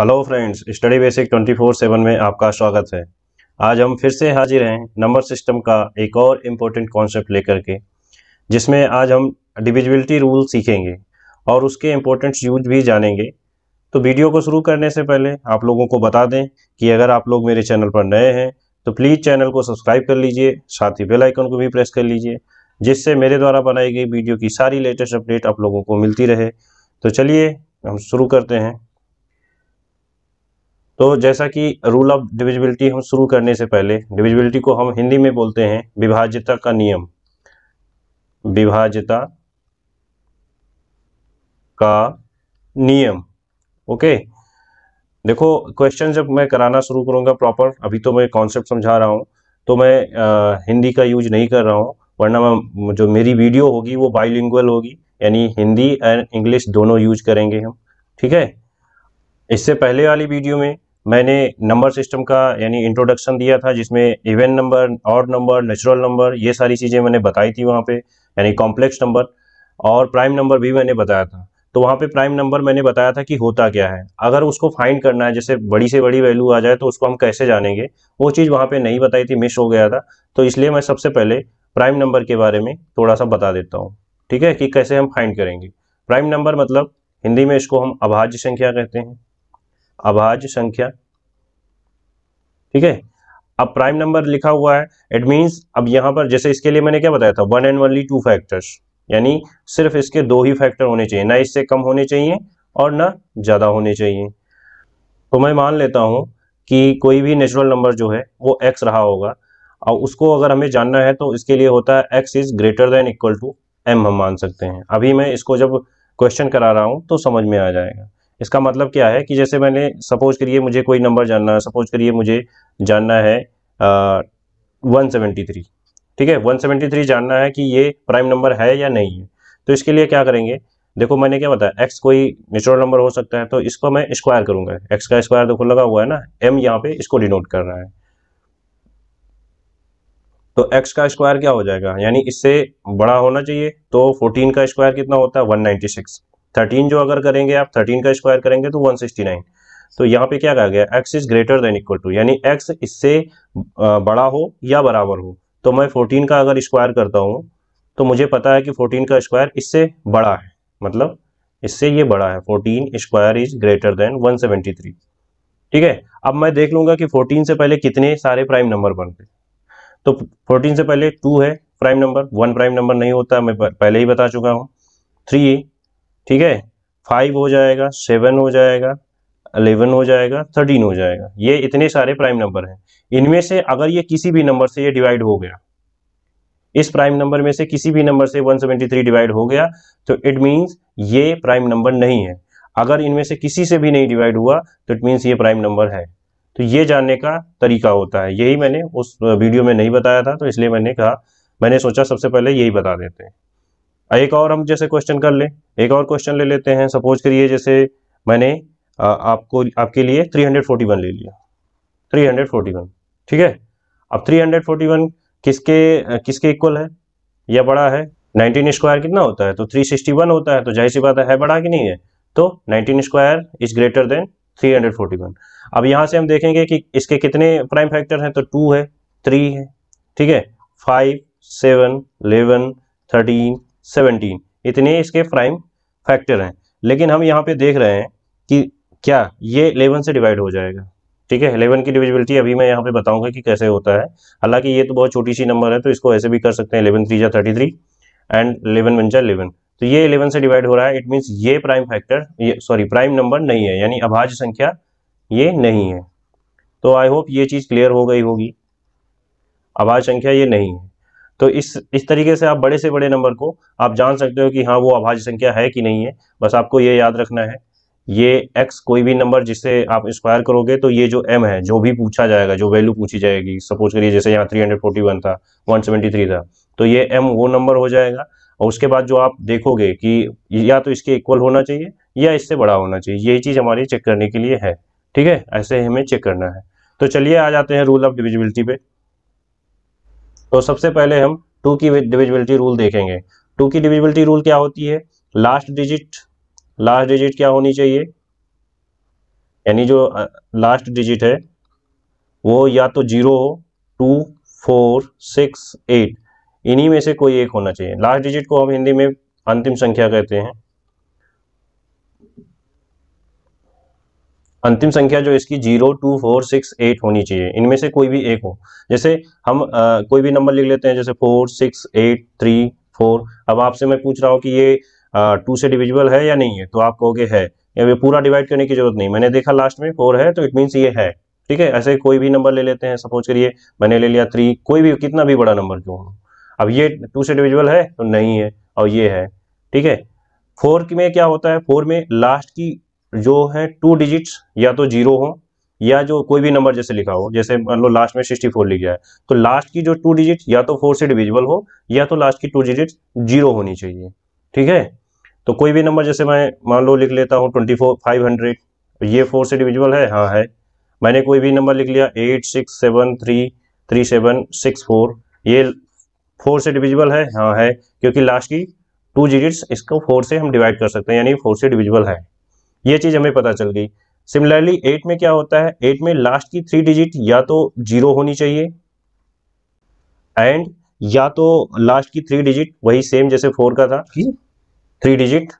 hello friends study basic 24/7 में आपका स्वागत है आज हम फिर से हाजिर हैं नंबर सिस्टम का एक और इम्पोर्टेंट कॉन्सेप्ट लेकर के जिसमें आज हम डिविजिबिलिटी रूल सीखेंगे और उसके इम्पोर्टेंट यूज भी जानेंगे तो वीडियो को शुरू करने से पहले आप लोगों को बता दें कि अगर आप लोग मेरे चैनल पर नए हैं तो प्लीज़ चैनल को सब्सक्राइब कर लीजिए साथ ही बेल आइकन को भी प्रेस कर लीजिए जिससे मेरे द्वारा बनाई गई वीडियो की सारी लेटेस्ट अपडेट आप लोगों को मिलती रहे तो चलिए हम शुरू करते हैं तो जैसा कि रूल ऑफ डिविजिबिलिटी हम शुरू करने से पहले डिविजिबिलिटी को हम हिंदी में बोलते हैं विभाज्यता का नियम विभाज्यता का नियम ओके देखो क्वेश्चन जब मैं कराना शुरू करूंगा प्रॉपर अभी तो मैं कॉन्सेप्ट समझा रहा हूं तो मैं आ, हिंदी का यूज नहीं कर रहा हूं वरना मैं जो मेरी वीडियो होगी वो बाइलिंगुअल होगी यानी हिंदी एंड इंग्लिश दोनों यूज करेंगे हम ठीक है इससे पहले वाली वीडियो में मैंने नंबर सिस्टम का यानी इंट्रोडक्शन दिया था जिसमें इवेंट नंबर और नंबर नेचुरल नंबर ये सारी चीज़ें मैंने बताई थी वहाँ पे यानी कॉम्प्लेक्स नंबर और प्राइम नंबर भी मैंने बताया था तो वहाँ पे प्राइम नंबर मैंने बताया था कि होता क्या है अगर उसको फाइंड करना है जैसे बड़ी से बड़ी वैल्यू आ जाए तो उसको हम कैसे जानेंगे वो चीज़ वहाँ पर नहीं बताई थी मिस हो गया था तो इसलिए मैं सबसे पहले प्राइम नंबर के बारे में थोड़ा सा बता देता हूँ ठीक है कि कैसे हम फाइंड करेंगे प्राइम नंबर मतलब हिंदी में इसको हम अभाज्य संख्या कहते हैं अभाज्य संख्या ठीक है अब प्राइम नंबर लिखा हुआ है इट मीन्स अब यहां पर जैसे इसके लिए मैंने क्या बताया था one and only two factors यानी सिर्फ इसके दो ही फैक्टर होने चाहिए ना इससे कम होने चाहिए और ना ज़्यादा होने चाहिए तो मैं मान लेता हूं कि कोई भी नेचुरल नंबर जो है वो एक्स रहा होगा और उसको अगर हमें जानना है तो इसके लिए होता है X is greater than equal to M हम मान सकते हैं अभी मैं इसको जब क्वेश्चन करा रहा हूं तो समझ में आ जाएगा इसका मतलब क्या है कि जैसे मैंने सपोज करिए मुझे कोई नंबर जानना है सपोज करिए मुझे जानना है वन सेवेंटी थ्री ठीक है वन सेवेंटी थ्री जानना है कि ये प्राइम नंबर है या नहीं है तो इसके लिए क्या करेंगे देखो मैंने क्या बताया एक्स कोई नेचुरल नंबर हो सकता है तो इसको मैं स्क्वायर करूंगा एक्स का स्क्वायर देखो लगा हुआ है ना एम यहाँ पे इसको डिनोट कर रहा है तो एक्स का स्क्वायर क्या हो जाएगा यानी इससे बड़ा होना चाहिए तो 14 का स्क्वायर कितना होता है 196 थर्टीन जो अगर करेंगे आप थर्टीन का स्क्वायर करेंगे तो वन सिक्सटी नाइन तो यहाँ पे क्या कहा गया X is greater than equal to यानी एक्स इससे बड़ा हो या बराबर हो तो मैं फोर्टीन का अगर स्क्वायर करता हूँ तो मुझे पता है कि फोर्टीन का स्क्वायर इससे बड़ा है मतलब इससे ये बड़ा है fourteen square is greater than one seventy three ठीक है अब मैं देख लूंगा कि फोर्टीन से पहले कितने सारे प्राइम नंबर बनते तो फोर्टीन से पहले टू है prime number one prime number नहीं होता मैं पहले ही बता चुका हूँ थ्री ठीक है फाइव हो जाएगा सेवन हो जाएगा अलेवन हो जाएगा थर्टीन हो जाएगा ये इतने सारे प्राइम नंबर हैं इनमें से अगर ये किसी भी नंबर से ये डिवाइड हो गया इस प्राइम नंबर में से किसी भी नंबर से 173 डिवाइड हो गया तो इट मीन्स ये प्राइम नंबर नहीं है अगर इनमें से किसी से भी नहीं डिवाइड हुआ तो इट मीन्स ये प्राइम नंबर है तो ये जानने का तरीका होता है यही मैंने उस वीडियो में नहीं बताया था तो इसलिए मैंने कहा मैंने सोचा सबसे पहले यही बता देते हैं एक और हम जैसे क्वेश्चन कर ले एक और क्वेश्चन ले लेते हैं सपोज करिए जैसे मैंने आपको आपके लिए 341 ले लिया 341 ठीक है अब 341 किसके किसके इक्वल है या बड़ा है 19 स्क्वायर कितना होता है तो 361 होता है तो जाहिर सी बात है, बड़ा कि नहीं है तो 19 स्क्वायर इज ग्रेटर देन 341 अब यहाँ से हम देखेंगे कि इसके कितने प्राइम फैक्टर हैं तो टू है थ्री है ठीक है five seven eleven thirteen seventeen इतने इसके प्राइम फैक्टर हैं लेकिन हम यहाँ पे देख रहे हैं कि क्या ये इलेवन से डिवाइड हो जाएगा ठीक है इलेवन की डिविजिबिलिटी अभी मैं यहाँ पे बताऊंगा कि कैसे होता है हालांकि ये तो बहुत छोटी सी नंबर है तो इसको ऐसे भी कर सकते हैं इलेवन थ्री या thirty three and eleven one जा इलेवन तो ये इलेवन से डिवाइड हो रहा है इट मीन्स ये प्राइम फैक्टर ये सॉरी प्राइम नंबर नहीं है यानी अभाज्य संख्या ये नहीं है तो आई होप ये चीज़ क्लियर हो गई होगी आवाज संख्या ये नहीं है तो इस इस तरीके से आप बड़े से बड़े नंबर को आप जान सकते हो कि हाँ वो अभाज्य संख्या है कि नहीं है बस आपको ये याद रखना है ये x कोई भी नंबर जिससे आप स्क्वायर करोगे तो ये जो m है जो भी पूछा जाएगा जो वैल्यू पूछी जाएगी सपोज करिए जैसे यहाँ वन था वन सेवेंटी थ्री था तो ये m वो नंबर हो जाएगा और उसके बाद जो आप देखोगे कि या तो इसके इक्वल होना चाहिए या इससे बड़ा होना चाहिए यही चीज़ हमारी चेक करने के लिए है ठीक है ऐसे हमें चेक करना है तो चलिए आ जाते हैं रूल ऑफ डिविजिबिलिटी पे तो सबसे पहले हम टू की डिविजिबिलिटी रूल देखेंगे टू की डिविजिबिलिटी रूल क्या होती है लास्ट डिजिट लास्ट डिजिट क्या होनी चाहिए यानी जो लास्ट डिजिट है वो या तो जीरो हो टू फोर सिक्स एट इन्हीं में से कोई एक होना चाहिए लास्ट डिजिट को हम हिंदी में अंतिम संख्या कहते हैं अंतिम संख्या जो इसकी zero two four six eight होनी चाहिए इनमें से कोई भी एक हो जैसे हम आ, कोई भी नंबर लिख लेते हैं जैसे four six eight three four अब आपसे मैं पूछ रहा हूँ कि ये टू से डिविजिबल है या नहीं है तो आप कहोगे है या पूरा डिवाइड करने की जरूरत नहीं मैंने देखा लास्ट में फोर है तो इट मीन्स ये है ठीक है ऐसे कोई भी नंबर ले लेते हैं सपोज करिए मैंने ले लिया थ्री कोई भी कितना भी बड़ा नंबर क्यों हो अब ये टू से डिविजिबल है तो नहीं है और ये है ठीक है फोर में क्या होता है फोर में लास्ट की जो है टू डिजिट्स या तो जीरो हो या जो कोई भी नंबर जैसे लिखा हो जैसे मान लो लास्ट में सिक्सटी फोर लिख जाए तो लास्ट की जो टू डिजिट या तो फोर से डिविजिबल हो या तो लास्ट की टू डिजिट जीरो होनी चाहिए ठीक है तो कोई भी नंबर जैसे मैं मान लो लिख लेता हूँ ट्वेंटी फोर फाइव हंड्रेड ये फोर से डिविजिबल है हाँ है मैंने कोई भी नंबर लिख लिया eight six seven three three seven six four ये फोर से डिविजिबल है हाँ है क्योंकि लास्ट की टू डिजिट्स इसको फोर से हम डिवाइड कर सकते हैं यानी फोर से डिविजिबल है ये चीज हमें पता चल गई सिमिलरली एट में क्या होता है एट में लास्ट की थ्री डिजिट या तो जीरो होनी चाहिए एंड या तो लास्ट की थ्री डिजिट वही सेम जैसे फोर का था थ्री डिजिट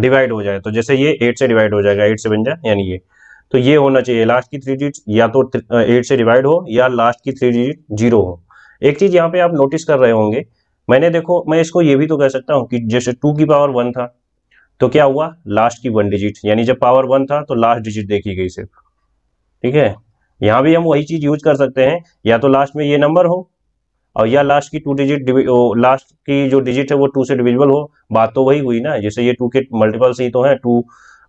डिवाइड हो जाए तो जैसे ये एट से डिवाइड हो जाएगा एट से बन जाए यानी ये तो ये होना चाहिए लास्ट की थ्री डिजिट या तो एट से डिवाइड हो या लास्ट की थ्री डिजिट जीरो हो एक चीज यहाँ पे आप नोटिस कर रहे होंगे मैंने देखो मैं इसको ये भी तो कह सकता हूँ कि जैसे टू की पावर वन था तो क्या हुआ लास्ट की वन डिजिट यानी जब पावर वन था तो लास्ट डिजिट देखी गई सिर्फ ठीक है यहां भी हम वही चीज़ यूज कर सकते हैं या तो लास्ट में ये नंबर हो और या लास्ट की टू डिजिट लास्ट की जो डिजिट है वो टू से डिविजिबल हो बात तो वही हुई ना जैसे ये टू के मल्टीपल्स ही तो हैं टू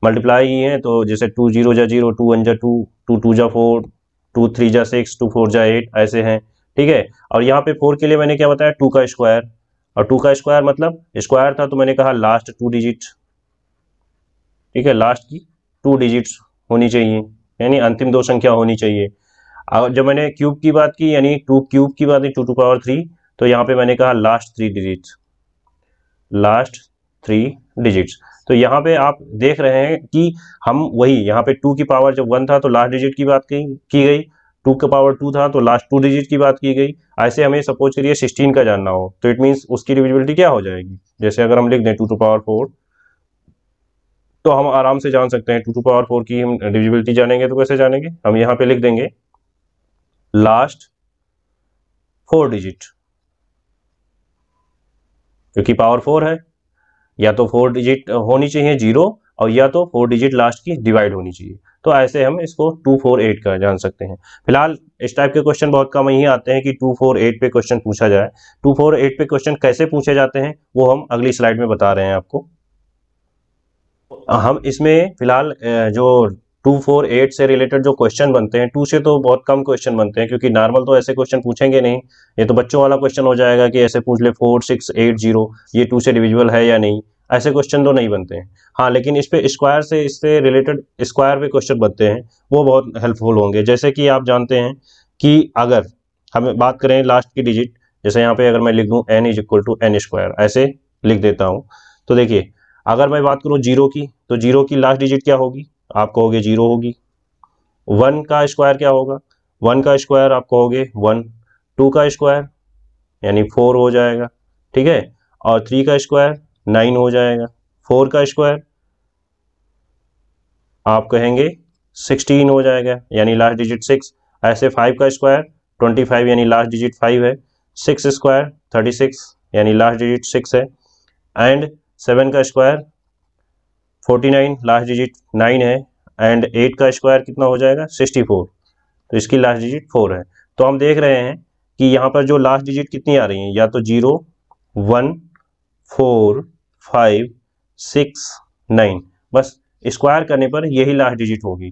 मल्टीप्लाई ही हैं तो जैसे टू जीरो जा जीरो टू वन जा टू टू टू जा फोर टू थ्री जा सिक्स टू फोर जा एट ऐसे हैं ठीक है और यहाँ पे फोर के लिए मैंने क्या बताया टू का स्क्वायर और टू का स्क्वायर मतलब स्क्वायर था तो मैंने कहा लास्ट टू डिजिट ठीक है लास्ट की टू डिजिट्स होनी चाहिए यानी अंतिम दो संख्या होनी चाहिए और जब मैंने क्यूब की बात की यानी टू क्यूब की बात की टू टू पावर थ्री तो यहाँ पे मैंने कहा last three digits last three digits तो यहाँ पे आप देख रहे हैं कि हम वही यहाँ पे टू की पावर जब वन था तो लास्ट डिजिट की बात की, की गई टू का पावर टू था तो लास्ट टू डिजिट की बात की गई ऐसे हमें सपोज करिए सिक्सटीन का जानना हो तो इट मीन्स उसकी डिविजिबिलिटी क्या हो जाएगी जैसे अगर हम लिख दें टू टू पावर फोर तो हम आराम से जान सकते हैं टू टू पावर फोर की हम डिविजिबिलिटी जानेंगे तो कैसे जानेंगे हम यहाँ पे लिख देंगे लास्ट फोर डिजिट क्योंकि पावर फोर है या तो फोर डिजिट होनी चाहिए जीरो और या तो फोर डिजिट लास्ट की डिवाइड होनी चाहिए तो ऐसे हम इसको टू फोर एट का जान सकते हैं फिलहाल इस टाइप के क्वेश्चन बहुत कम ही आते हैं कि टू फोर एट पे क्वेश्चन पूछा जाए टू फोर एट पे क्वेश्चन कैसे पूछे जाते हैं वो हम अगली स्लाइड में बता रहे हैं आपको हम इसमें फिलहाल जो टू फोर एट से रिलेटेड जो क्वेश्चन बनते हैं टू से तो बहुत कम क्वेश्चन बनते हैं क्योंकि नॉर्मल तो ऐसे क्वेश्चन पूछेंगे नहीं ये तो बच्चों वाला क्वेश्चन हो जाएगा कि ऐसे पूछ ले फोर सिक्स एट जीरो ये टू से डिविजुअल है या नहीं ऐसे क्वेश्चन तो नहीं बनते हैं हाँ लेकिन इस पर स्क्वायर से इससे रिलेटेड स्क्वायर पे क्वेश्चन बनते हैं वो बहुत हेल्पफुल होंगे जैसे कि आप जानते हैं कि अगर हम बात करें लास्ट की डिजिट जैसे यहाँ पे अगर मैं लिख दूँ N is equal to N square ऐसे लिख देता हूँ तो देखिए अगर मैं बात करूं जीरो की तो जीरो की लास्ट डिजिट क्या होगी आप कहोगे जीरो होगी वन का स्क्वायर क्या होगा वन का स्क्वायर आप कहोगे वन टू का स्क्वायर यानी फोर हो जाएगा ठीक है और थ्री का स्क्वायर नाइन हो जाएगा फोर का स्क्वायर आप कहेंगे सिक्सटीन हो जाएगा यानी लास्ट डिजिट सिक्स ऐसे फाइव का स्क्वायर ट्वेंटी फाइव यानी लास्ट डिजिट फाइव है सिक्स स्क्वायर थर्टी सिक्स यानी लास्ट डिजिट सिक्स है एंड सेवन का square forty nine last digit nine है एंड एट का स्क्वायर कितना हो जाएगा सिक्सटी फोर तो इसकी लास्ट डिजिट फोर है तो हम देख रहे हैं कि यहाँ पर जो लास्ट डिजिट कितनी आ रही है या तो zero one four five six nine बस स्क्वायर करने पर यही लास्ट डिजिट होगी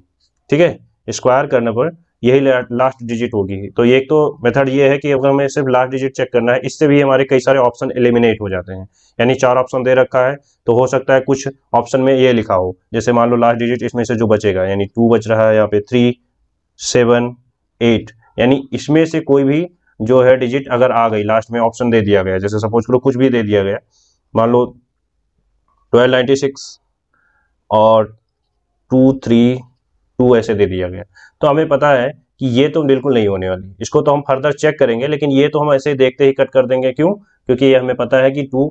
ठीक है स्क्वायर करने पर यही लास्ट डिजिट होगी तो एक तो मेथड ये है कि अगर हमें सिर्फ लास्ट डिजिट चेक करना है इससे भी हमारे कई सारे ऑप्शन एलिमिनेट हो जाते हैं यानी चार ऑप्शन दे रखा है तो हो सकता है कुछ ऑप्शन में ये लिखा हो जैसे मान लो लास्ट डिजिट इसमें से जो बचेगा यानी टू बच रहा है यहाँ पे थ्री सेवन एट यानी इसमें से कोई भी जो है डिजिट अगर आ गई लास्ट में ऑप्शन दे दिया गया जैसे सपोज करो कुछ भी दे दिया गया मान लो ट्वेल्व नाइन्टी सिक्स और टू थ्री टू ऐसे दे दिया गया तो हमें पता है कि ये तो बिल्कुल नहीं होने वाली इसको तो हम फर्दर चेक करेंगे लेकिन ये तो हम ऐसे ही देखते ही कट कर देंगे क्यों क्योंकि ये हमें पता है कि टू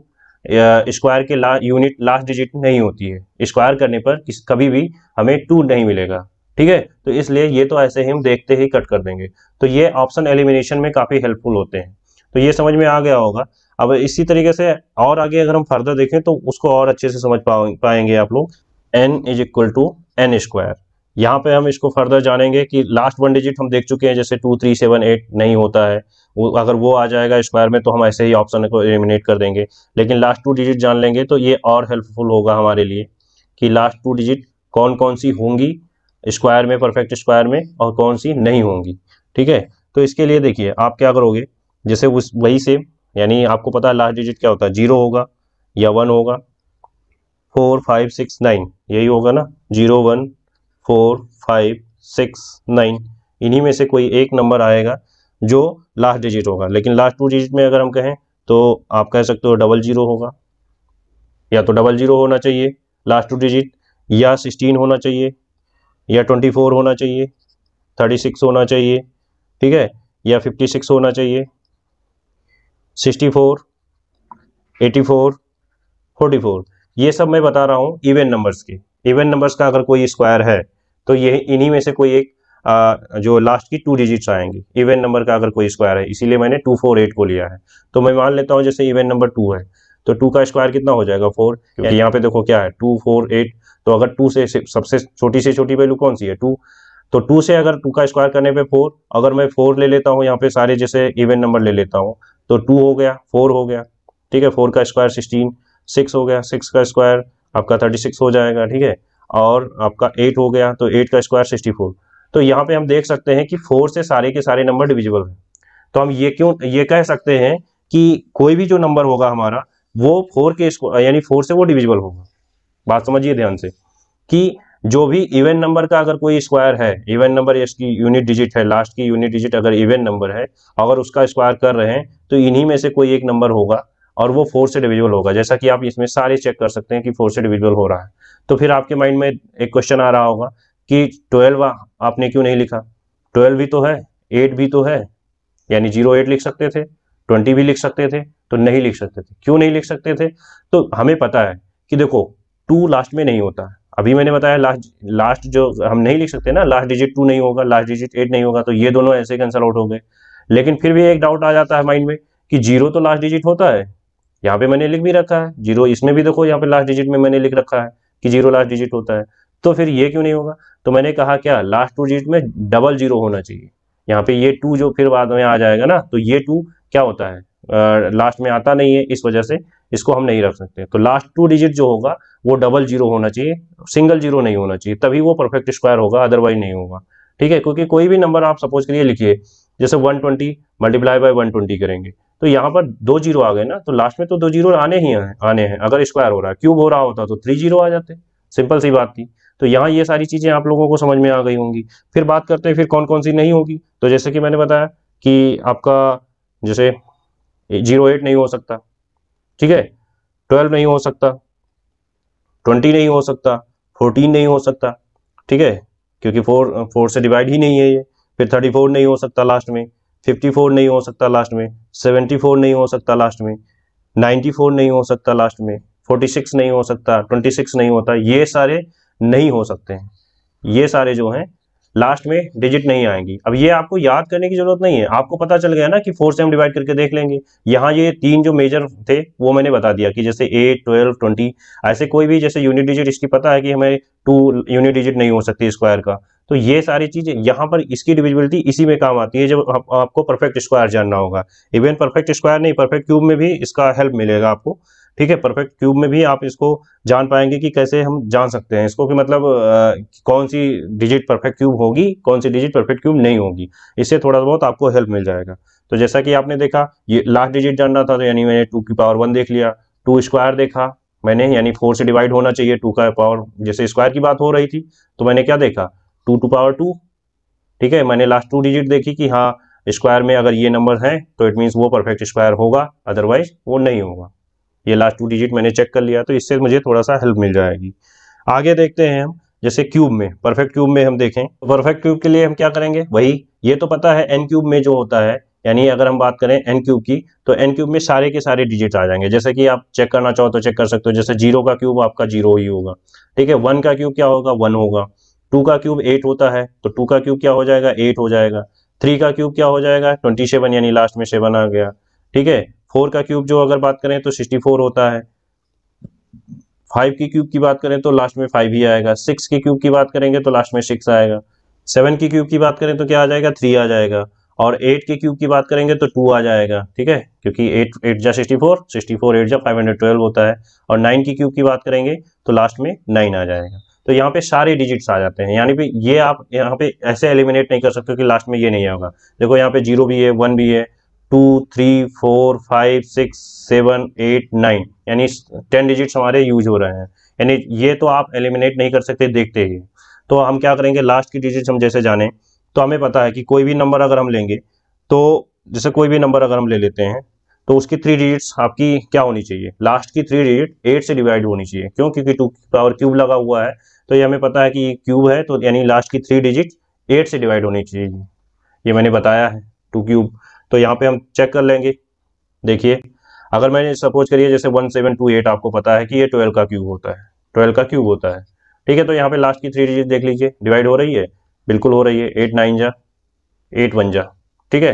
स्क्वायर के ला यूनिट लास्ट डिजिट नहीं होती है स्क्वायर करने पर कभी भी हमें टू नहीं मिलेगा ठीक है तो इसलिए ये तो ऐसे ही हम देखते ही कट कर देंगे तो ये ऑप्शन एलिमिनेशन में काफ़ी हेल्पफुल होते हैं तो ये समझ में आ गया होगा अब इसी तरीके से और आगे अगर हम फर्दर देखें तो उसको और अच्छे से समझ पाएंगे आप लोग N is equal to N square यहाँ पे हम इसको फर्दर जानेंगे कि लास्ट वन डिजिट हम देख चुके हैं जैसे टू थ्री सेवन एट नहीं होता है वो अगर वो आ जाएगा स्क्वायर में तो हम ऐसे ही ऑप्शन को एलिमिनेट कर देंगे लेकिन लास्ट टू डिजिट जान लेंगे तो ये और हेल्पफुल होगा हमारे लिए कि लास्ट टू डिजिट कौन कौन सी होंगी स्क्वायर में परफेक्ट स्क्वायर में और कौन सी नहीं होंगी ठीक है तो इसके लिए देखिए आप क्या करोगे जैसे उस वही सेम यानी आपको पता है लास्ट डिजिट क्या होता है जीरो होगा या वन होगा फोर फाइव सिक्स नाइन यही होगा ना zero one four five six nine इन्हीं में से कोई एक नंबर आएगा जो लास्ट डिजिट होगा लेकिन लास्ट टू डिजिट में अगर हम कहें तो आप कह सकते हो डबल जीरो होगा या तो डबल जीरो होना चाहिए लास्ट टू डिजिट या सिक्सटीन होना चाहिए या ट्वेंटी फोर होना चाहिए थर्टी सिक्स होना चाहिए ठीक है या फिफ्टी सिक्स होना चाहिए sixty four eighty four forty four ये सब मैं बता रहा हूँ इवेंट नंबर्स के इवेंट नंबर्स का अगर कोई स्क्वायर है तो ये इन्हीं में से कोई एक आ, जो लास्ट की टू डिजिट्स आएंगे इवन नंबर का अगर कोई स्क्वायर है इसीलिए मैंने टू फोर एट को लिया है तो मैं मान लेता हूँ जैसे इवन नंबर टू है तो टू का स्क्वायर कितना हो जाएगा फोर क्योंकि यहाँ पे देखो क्या है टू फोर एट तो अगर टू से सबसे छोटी से छोटी वैल्यू कौन सी है टू तो टू से अगर टू का स्क्वायर करने पे फोर अगर मैं फोर ले लेता हूँ यहाँ पे सारे जैसे इवन नंबर ले लेता हूँ तो टू हो गया फोर हो गया ठीक है फोर का स्क्वायर सिक्सटीन सिक्स हो गया सिक्स का स्क्वायर आपका थर्टी सिक्स हो जाएगा ठीक है और आपका एट हो गया तो एट का स्क्वायर सिक्सटी फोर तो यहाँ पे हम देख सकते हैं कि फोर से सारे के सारे नंबर डिविजिबल हैं तो हम ये क्यों ये कह सकते हैं कि कोई भी जो नंबर होगा हमारा वो फोर के यानी फोर से वो डिविजिबल होगा बात समझिए ध्यान से कि जो भी इवेंट नंबर का अगर कोई स्क्वायर है इवेंट नंबर इसकी यूनिट डिजिट है लास्ट की यूनिट डिजिट अगर इवेंट नंबर है अगर उसका स्क्वायर कर रहे हैं तो इन्हीं में से कोई एक नंबर होगा और वो फोर से डिविजिबल होगा जैसा कि आप इसमें सारे चेक कर सकते हैं कि फोर से डिविजिबल हो रहा है तो फिर आपके माइंड में एक क्वेश्चन आ रहा होगा कि ट्वेल्व आपने क्यों नहीं लिखा ट्वेल्व भी तो है एट भी तो है यानी जीरो एट लिख सकते थे ट्वेंटी भी लिख सकते थे तो नहीं लिख सकते थे क्यों नहीं लिख सकते थे तो हमें पता है कि देखो टू लास्ट में नहीं होता है अभी मैंने बताया लास्ट लास्ट जो हम नहीं लिख सकते ना लास्ट डिजिट टू नहीं होगा लास्ट डिजिट एट नहीं होगा तो ये दोनों ऐसे कैंसल आउट हो गए लेकिन फिर भी एक डाउट आ जाता है माइंड में कि जीरो तो लास्ट डिजिट होता है यहाँ पे मैंने लिख भी रखा है जीरो इसमें भी देखो यहाँ पे लास्ट डिजिट में मैंने लिख रखा है कि जीरो लास्ट डिजिट होता है तो फिर ये क्यों नहीं होगा तो मैंने कहा क्या लास्ट टू डिजिट में डबल जीरो होना चाहिए यहाँ पे ये टू जो फिर बाद में आ जाएगा ना तो ये टू क्या होता है आ, लास्ट में आता नहीं है इस वजह से इसको हम नहीं रख सकते तो लास्ट टू डिजिट जो होगा वो डबल जीरो होना चाहिए सिंगल जीरो नहीं होना चाहिए तभी वो परफेक्ट स्क्वायर होगा अदरवाइज नहीं होगा ठीक है क्योंकि कोई भी नंबर आप सपोज करिए लिखिए जैसे 120 ट्वेंटी मल्टीप्लाई बाई वन करेंगे तो यहाँ पर दो जीरो आ गए ना तो लास्ट में तो दो जीरो आने ही हैं आने हैं अगर स्क्वायर हो रहा है क्यूब हो रहा होता तो थ्री जीरो आ जाते सिंपल सी बात थी तो यहाँ ये सारी चीज़ें आप लोगों को समझ में आ गई होंगी फिर बात करते हैं फिर कौन कौन सी नहीं होगी तो जैसे कि मैंने बताया कि आपका जैसे जीरो एट नहीं हो सकता ठीक है ट्वेल्व नहीं हो सकता ट्वेंटी नहीं हो सकता फोर्टीन नहीं हो सकता ठीक है क्योंकि फोर फोर से डिवाइड ही नहीं है ये फिर थर्टी फोर नहीं हो सकता लास्ट में फिफ्टी फोर नहीं हो सकता लास्ट में सेवेंटी फोर नहीं हो सकता लास्ट में नाइन्टी फोर नहीं हो सकता लास्ट में फोर्टी सिक्स नहीं हो सकता ट्वेंटी सिक्स नहीं होता ये सारे नहीं हो सकते हैं ये सारे जो हैं लास्ट में डिजिट नहीं आएंगी अब ये आपको याद करने की जरूरत नहीं है आपको पता चल गया ना कि फोर से हम डिवाइड करके देख लेंगे यहाँ ये तीन जो मेजर थे वो मैंने बता दिया कि जैसे एट ट्वेल्व ट्वेंटी ऐसे कोई भी जैसे यूनिट डिजिट इसकी पता है कि हमें टू यूनिट डिजिट नहीं हो सकती स्क्वायर का तो ये सारी चीज़ें यहाँ पर इसकी डिविजिबिलिटी इसी में काम आती है जब आप, आपको परफेक्ट स्क्वायर जानना होगा इवन परफेक्ट स्क्वायर नहीं परफेक्ट क्यूब में भी इसका हेल्प मिलेगा आपको ठीक है परफेक्ट क्यूब में भी आप इसको जान पाएंगे कि कैसे हम जान सकते हैं इसको कि मतलब आ, कौन सी डिजिट परफेक्ट क्यूब होगी कौन सी डिजिट परफेक्ट क्यूब नहीं होगी इससे थोड़ा बहुत आपको हेल्प मिल जाएगा तो जैसा कि आपने देखा ये लास्ट डिजिट जानना था तो यानी मैंने टू की पावर वन देख लिया टू स्क्वायर देखा मैंने यानी फोर से डिवाइड होना चाहिए टू का पावर जैसे स्क्वायर की बात हो रही थी तो मैंने क्या देखा टू टू पावर टू ठीक है मैंने लास्ट टू डिजिट देखी कि हाँ स्क्वायर में अगर ये नंबर हैं तो इट मीन्स वो परफेक्ट स्क्वायर होगा अदरवाइज वो नहीं होगा ये लास्ट टू डिजिट मैंने चेक कर लिया तो इससे मुझे थोड़ा सा हेल्प मिल जाएगी आगे देखते हैं हम जैसे क्यूब में परफेक्ट क्यूब में हम देखें तो परफेक्ट क्यूब के लिए हम क्या करेंगे वही ये तो पता है एन क्यूब में जो होता है यानी अगर हम बात करें एन क्यूब की तो एन क्यूब में सारे के सारे डिजिट आ जाएंगे जैसे कि आप चेक करना चाहो तो चेक कर सकते हो जैसे जीरो का क्यूब आपका जीरो ही होगा ठीक है वन का क्यूब क्या होगा वन होगा टू का क्यूब एट होता है तो टू का क्यूब क्या हो जाएगा एट हो जाएगा थ्री का क्यूब क्या हो जाएगा ट्वेंटी सेवन यानी लास्ट में सेवन आ गया ठीक है फोर का क्यूब जो अगर बात करें तो सिक्सटी फोर होता है फाइव के क्यूब की बात करें तो लास्ट में फाइव ही आएगा सिक्स के क्यूब की बात करेंगे तो लास्ट में सिक्स आएगा सेवन के क्यूब की बात करें तो क्या आ जाएगा थ्री आ जाएगा और एट के क्यूब की बात करेंगे तो टू आ जाएगा ठीक है क्योंकि एट एट जा sixty four sixty four eight जा फाइव हंड्रेड ट्वेल्व होता है और नाइन की क्यूब की बात करेंगे तो लास्ट में नाइन आ जाएगा तो यहाँ पे सारे डिजिट्स आ जाते हैं यानी ये आप यहाँ पे ऐसे एलिमिनेट नहीं कर सकते कि लास्ट में ये नहीं होगा देखो यहाँ पे जीरो भी है वन भी है two three four five six seven eight nine यानी टेन डिजिट्स हमारे यूज हो रहे हैं यानी ये तो आप एलिमिनेट नहीं कर सकते देखते ही तो हम क्या करेंगे लास्ट की डिजिट्स हम जैसे जाने तो हमें पता है कि कोई भी नंबर अगर हम लेंगे तो जैसे कोई भी नंबर अगर हम ले लेते हैं तो उसकी थ्री डिजिट्स आपकी क्या होनी चाहिए लास्ट की थ्री डिजिट एट से डिवाइड होनी चाहिए क्यों क्योंकि टू पावर क्यूब लगा हुआ है तो ये हमें पता है कि क्यूब है तो यानी लास्ट की थ्री डिजिट एट से डिवाइड होनी चाहिए ये मैंने बताया है टू क्यूब तो यहाँ पे हम चेक कर लेंगे देखिए अगर मैंने सपोज करिए जैसे 1728 आपको पता है कि ये 12 का क्यूब होता है 12 का क्यूब होता है ठीक है तो यहाँ पे लास्ट की थ्री डिजिट देख लीजिए डिवाइड हो रही है बिल्कुल हो रही है एट नाइन जा एट वन जा ठीक है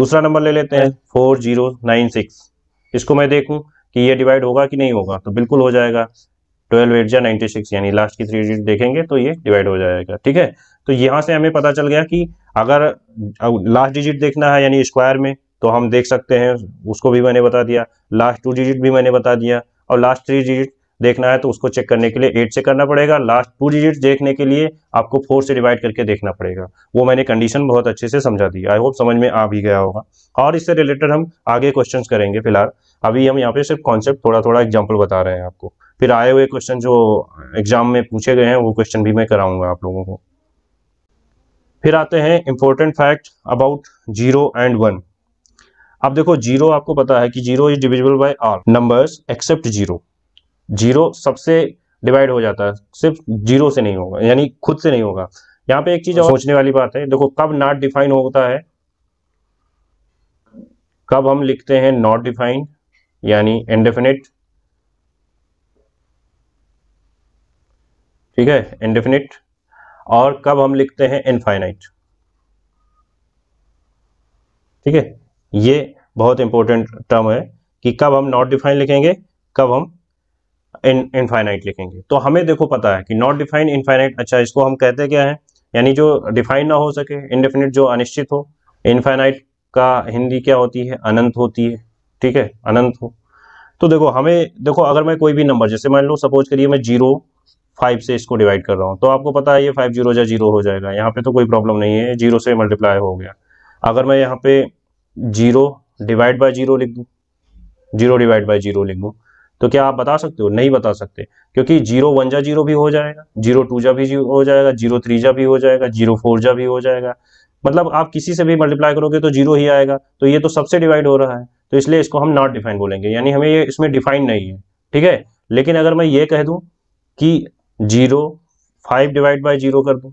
दूसरा नंबर ले लेते हैं फोर जीरो नाइन सिक्स इसको मैं देखूं कि ये डिवाइड होगा कि नहीं होगा तो बिल्कुल हो जाएगा ट्वेल्व एट जा नाइन्टी सिक्स यानी लास्ट की थ्री डिजिट देखेंगे तो ये डिवाइड हो जाएगा ठीक है तो यहाँ से हमें पता चल गया कि अगर लास्ट डिजिट देखना है यानी स्क्वायर में तो हम देख सकते हैं उसको भी मैंने बता दिया लास्ट टू डिजिट भी मैंने बता दिया और लास्ट थ्री डिजिट देखना है तो उसको चेक करने के लिए एट से करना पड़ेगा लास्ट टू डिजिट देखने के लिए आपको फोर से डिवाइड करके देखना पड़ेगा वो मैंने कंडीशन बहुत अच्छे से समझा दी आई होप समझ में आ भी गया होगा और इससे रिलेटेड हम आगे क्वेश्चन करेंगे फिलहाल अभी हम यहाँ पे सिर्फ कॉन्सेप्ट थोड़ा थोड़ा एग्जाम्पल बता रहे हैं आपको फिर आए हुए क्वेश्चन जो एग्जाम में पूछे गए हैं वो क्वेश्चन भी मैं कराऊंगा आप लोगों को फिर आते हैं important fact about zero and one अब देखो जीरो आपको पता है कि zero is divisible by all numbers except zero zero सबसे डिवाइड हो जाता है सिर्फ जीरो से नहीं होगा यानी खुद से नहीं होगा यहाँ पे एक चीज और सोचने वाली बात है देखो कब नॉट डिफाइन होता है कब हम लिखते हैं नॉट डिफाइंड यानी इनडेफिनिट ठीक है इनडेफिनिट और कब हम लिखते हैं इनफाइनाइट ठीक है ये बहुत इंपॉर्टेंट टर्म है कि कब हम नॉट डिफाइन लिखेंगे कब हम इन इनफाइनाइट लिखेंगे तो हमें देखो पता है कि नॉट डिफाइन इनफाइनाइट अच्छा इसको हम कहते क्या है यानी जो डिफाइन ना हो सके इनडिफिनिट जो अनिश्चित हो इनफाइनाइट का हिंदी क्या होती है अनंत होती है ठीक है अनंत हो तो देखो हमें देखो अगर मैं कोई भी नंबर जैसे मान लो सपोज करिए मैं जीरो फाइव से इसको डिवाइड कर रहा हूँ तो आपको पता है ये फाइव जीरो जा जीरो हो जाएगा यहाँ पे तो कोई प्रॉब्लम नहीं है जीरो से मल्टीप्लाई हो गया अगर मैं यहाँ पे जीरो डिवाइड बाय जीरो लिख दूँ जीरो डिवाइड बाय जीरो लिख दूँ तो क्या आप बता सकते हो नहीं बता सकते क्योंकि जीरो वन जा जीरो भी हो जाएगा जीरो टू जा भी हो जाएगा जीरो थ्री जा भी हो जाएगा जीरो फोर जा भी हो जाएगा मतलब आप किसी से भी मल्टीप्लाई करोगे तो जीरो ही आएगा तो ये तो सबसे डिवाइड हो रहा है तो इसलिए इसको हम नॉट डिफाइन बोलेंगे यानी हमें ये इसमें डिफाइन नहीं है ठीक है लेकिन अगर मैं ये कह दूँ कि zero five divide by zero कर दो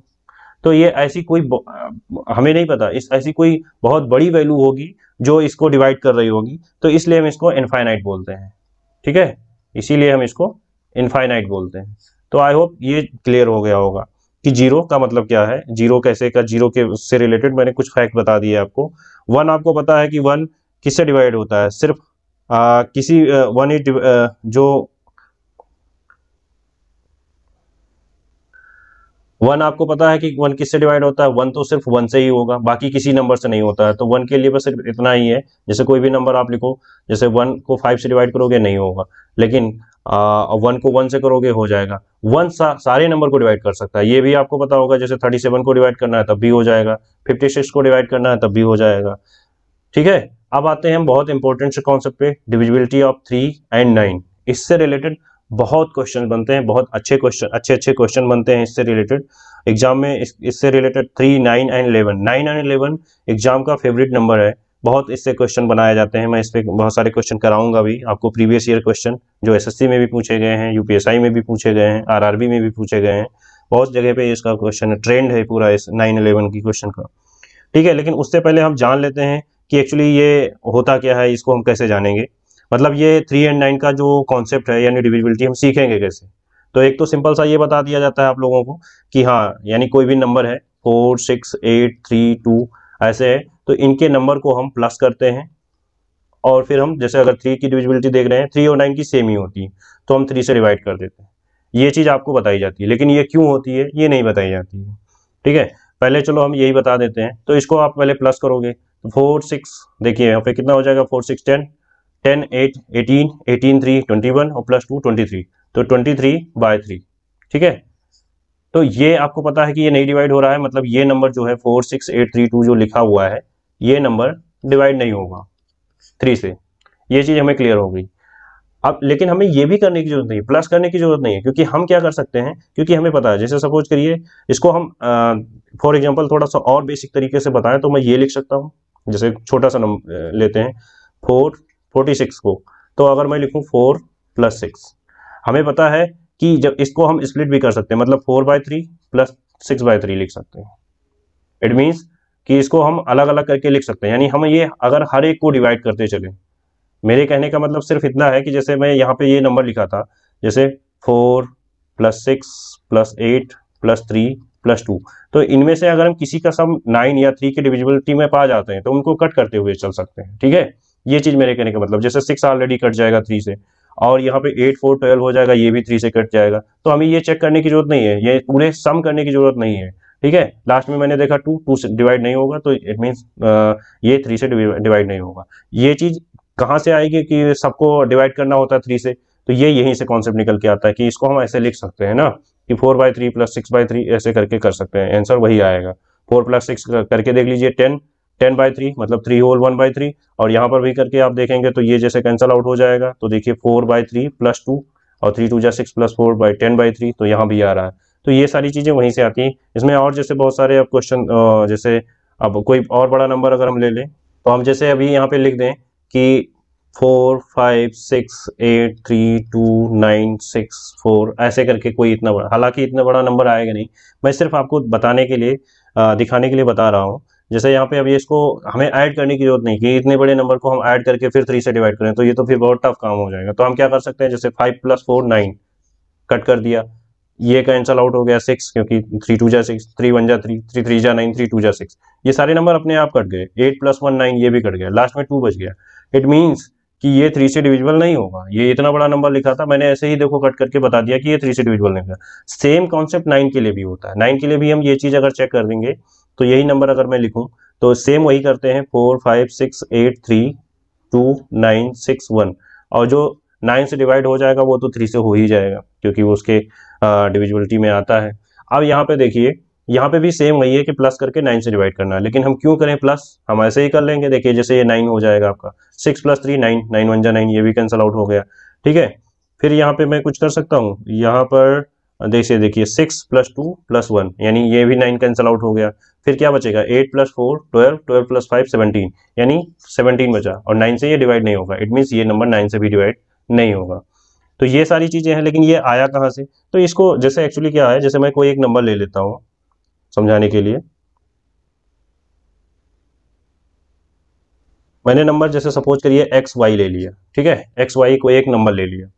तो ये ऐसी कोई हमें नहीं पता इस ऐसी कोई बहुत बड़ी वैल्यू होगी जो इसको डिवाइड कर रही होगी तो इसलिए हम इसको इनफाइनाइट बोलते हैं ठीक है इसीलिए हम इसको इनफाइनाइट बोलते हैं तो आई होप ये क्लियर हो गया होगा कि जीरो का मतलब क्या है जीरो कैसे का जीरो के से रिलेटेड मैंने कुछ फैक्ट बता दिए आपको वन आपको पता है कि वन किससे डिवाइड होता है सिर्फ आ, किसी वन इज जो वन आपको पता है कि वन किससे डिवाइड होता है वन तो सिर्फ वन से ही होगा बाकी किसी नंबर से नहीं होता है तो वन के लिए बस सिर्फ इतना ही है जैसे कोई भी नंबर आप लिखो जैसे वन को फाइव से डिवाइड करोगे नहीं होगा लेकिन वन को वन से करोगे हो जाएगा वन सा, सारे नंबर को डिवाइड कर सकता है ये भी आपको पता होगा जैसे थर्टी सेवन को डिवाइड करना है तब भी हो जाएगा फिफ्टी सिक्स को डिवाइड करना है तब भी हो जाएगा ठीक है अब आते हैं हम बहुत इंपॉर्टेंट से कॉन्सेप्ट पे divisibility of three and nine इससे रिलेटेड बहुत क्वेश्चन बनते हैं बहुत अच्छे क्वेश्चन अच्छे अच्छे क्वेश्चन बनते हैं इससे रिलेटेड एग्जाम में इस, इससे related three nine and eleven nine and eleven exam का फेवरेट नंबर है बहुत इससे क्वेश्चन बनाए जाते हैं मैं इस पर बहुत सारे क्वेश्चन कराऊंगा भी आपको प्रीवियस ईयर क्वेश्चन जो एसएससी में भी पूछे गए हैं यूपीएसआई में भी पूछे गए हैं आरआरबी में भी पूछे गए हैं बहुत जगह पे इसका क्वेश्चन ट्रेंड है पूरा इस नाइन इलेवन की क्वेश्चन का ठीक है लेकिन उससे पहले हम जान लेते हैं कि एक्चुअली ये होता क्या है इसको हम कैसे जानेंगे मतलब ये थ्री एंड नाइन का जो कॉन्सेप्ट है यानी डिविजिबिलिटी हम सीखेंगे कैसे तो एक तो सिंपल सा ये बता दिया जाता है आप लोगों को कि हाँ यानी कोई भी नंबर है four six eight three two ऐसे है तो इनके नंबर को हम प्लस करते हैं और फिर हम जैसे अगर थ्री की डिविजिबिलिटी देख रहे हैं थ्री और नाइन की सेम ही होती है तो हम थ्री से डिवाइड कर देते हैं ये चीज़ आपको बताई जाती है लेकिन ये क्यों होती है ये नहीं बताई जाती है ठीक है पहले चलो हम यही बता देते हैं तो इसको आप पहले प्लस करोगे तो फोर सिक्स देखिए यहाँ पे कितना हो जाएगा four six ten ten eight eighteen eighteen three twenty one और प्लस टू ट्वेंटी थ्री तो ट्वेंटी थ्री बाय थ्री ठीक है तो ये आपको पता है कि ये नहीं डिवाइड हो रहा है मतलब ये नंबर जो है four six eight three two जो लिखा हुआ है ये नंबर डिवाइड नहीं होगा थ्री से ये चीज़ हमें क्लियर हो गई अब लेकिन हमें ये भी करने की जरूरत नहीं है प्लस करने की जरूरत नहीं है क्योंकि हम क्या कर सकते हैं क्योंकि हमें पता है जैसे सपोज करिए इसको हम फॉर एग्जाम्पल थोड़ा सा और बेसिक तरीके से बताएं तो मैं ये लिख सकता हूँ जैसे छोटा सा नंबर लेते हैं फोर फोर्टी सिक्स को तो अगर मैं लिखूँ फोर प्लस सिक्स हमें पता है कि जब इसको हम स्प्लिट भी कर सकते हैं मतलब four by three plus six by three लिख सकते हैं इट मीन्स कि इसको हम अलग अलग करके लिख सकते हैं यानी हम ये अगर हर एक को डिवाइड करते चले मेरे कहने का मतलब सिर्फ इतना है कि जैसे मैं यहाँ पे ये नंबर लिखा था जैसे four plus six plus eight plus three plus two तो इनमें से अगर हम किसी का सम नाइन या थ्री के डिविजिबिलिटी में पा जाते हैं तो उनको कट करते हुए चल सकते हैं ठीक है ये चीज मेरे कहने का मतलब जैसे सिक्स ऑलरेडी कट जाएगा थ्री से और यहाँ पे एट फोर ट्वेल्व हो जाएगा ये भी थ्री से कट जाएगा तो हमें ये चेक करने की जरूरत नहीं है ये पूरे सम करने की जरूरत नहीं है ठीक है लास्ट में मैंने देखा टू टू से डिवाइड नहीं होगा तो इट मीन्स ये थ्री से डिवाइड नहीं होगा ये चीज कहाँ से आएगी कि सबको डिवाइड करना होता है थ्री से तो ये यहीं से कॉन्सेप्ट निकल के आता है कि इसको हम ऐसे लिख सकते हैं ना कि four by three plus six by three ऐसे करके कर सकते हैं आंसर वही आएगा फोर प्लस सिक्स करके देख लीजिए टेन टेन बाय थ्री मतलब three whole one by three और यहाँ पर भी करके आप देखेंगे तो ये जैसे कैंसल आउट हो जाएगा तो देखिए four by three plus two और थ्री टू जै six plus four by ten by three तो यहाँ भी आ रहा है तो ये सारी चीज़ें वहीं से आती हैं इसमें और जैसे बहुत सारे अब क्वेश्चन जैसे अब कोई और बड़ा नंबर अगर हम ले लें तो हम जैसे अभी यहाँ पे लिख दें कि four five six eight three two nine six four ऐसे करके कोई इतना बड़ा हालांकि इतना बड़ा नंबर आएगा नहीं मैं सिर्फ आपको बताने के लिए दिखाने के लिए बता रहा हूँ जैसे यहाँ पे अभी इसको हमें ऐड करने की जरूरत नहीं कि इतने बड़े नंबर को हम ऐड करके फिर थ्री से डिवाइड करें तो ये तो फिर बहुत टफ काम हो जाएगा तो हम क्या कर सकते हैं जैसे five plus four nine cut कर दिया ये कैंसल आउट हो गया सिक्स क्योंकि थ्री टू जा सिक्स थ्री वन जा थ्री थ्री थ्री जा नाइन थ्री टू जा सिक्स ये सारे नंबर अपने आप कट गए एट प्लस वन नाइन ये भी कट गया लास्ट में टू बच गया इट मीन्स कि ये थ्री से डिविजिबल नहीं होगा ये इतना बड़ा नंबर लिखा था मैंने ऐसे ही देखो कट करके बता दिया कि ये थ्री से डिविजिबल नहीं होगा सेम कॉन्सेप्ट नाइन के लिए भी होता है नाइन के लिए भी हम ये चीज़ अगर चेक कर देंगे तो यही नंबर अगर मैं लिखूं तो सेम वही करते हैं four five six eight three two nine six one और जो नाइन से डिवाइड हो जाएगा वो तो थ्री से हो ही जाएगा क्योंकि वो उसके डिविजिबिलिटी में आता है अब यहाँ पे देखिए यहाँ पे भी सेम वही है कि प्लस करके नाइन से डिवाइड करना है लेकिन हम क्यों करें प्लस हम ऐसे ही कर लेंगे देखिए जैसे ये नाइन हो जाएगा आपका six plus three nine nine one जा नाइन ये भी कैंसल आउट हो गया ठीक है फिर यहाँ पे मैं कुछ कर सकता हूँ यहाँ पर देखिए देखिए six plus two plus one यानी ये भी नाइन कैंसल आउट हो गया फिर क्या बचेगा eight plus four twelve twelve plus five seventeen यानी सेवनटीन बचा और नाइन से ये डिवाइड नहीं होगा इट मीन्स ये नंबर नाइन से भी डिवाइड नहीं होगा तो ये सारी चीज़ें हैं लेकिन ये आया कहाँ से तो इसको जैसे एक्चुअली क्या है जैसे मैं कोई एक नंबर ले लेता हूँ समझाने के लिए मैंने नंबर जैसे सपोज करिए एक्स वाई ले लिया ठीक है एक्स वाई को एक नंबर ले लिया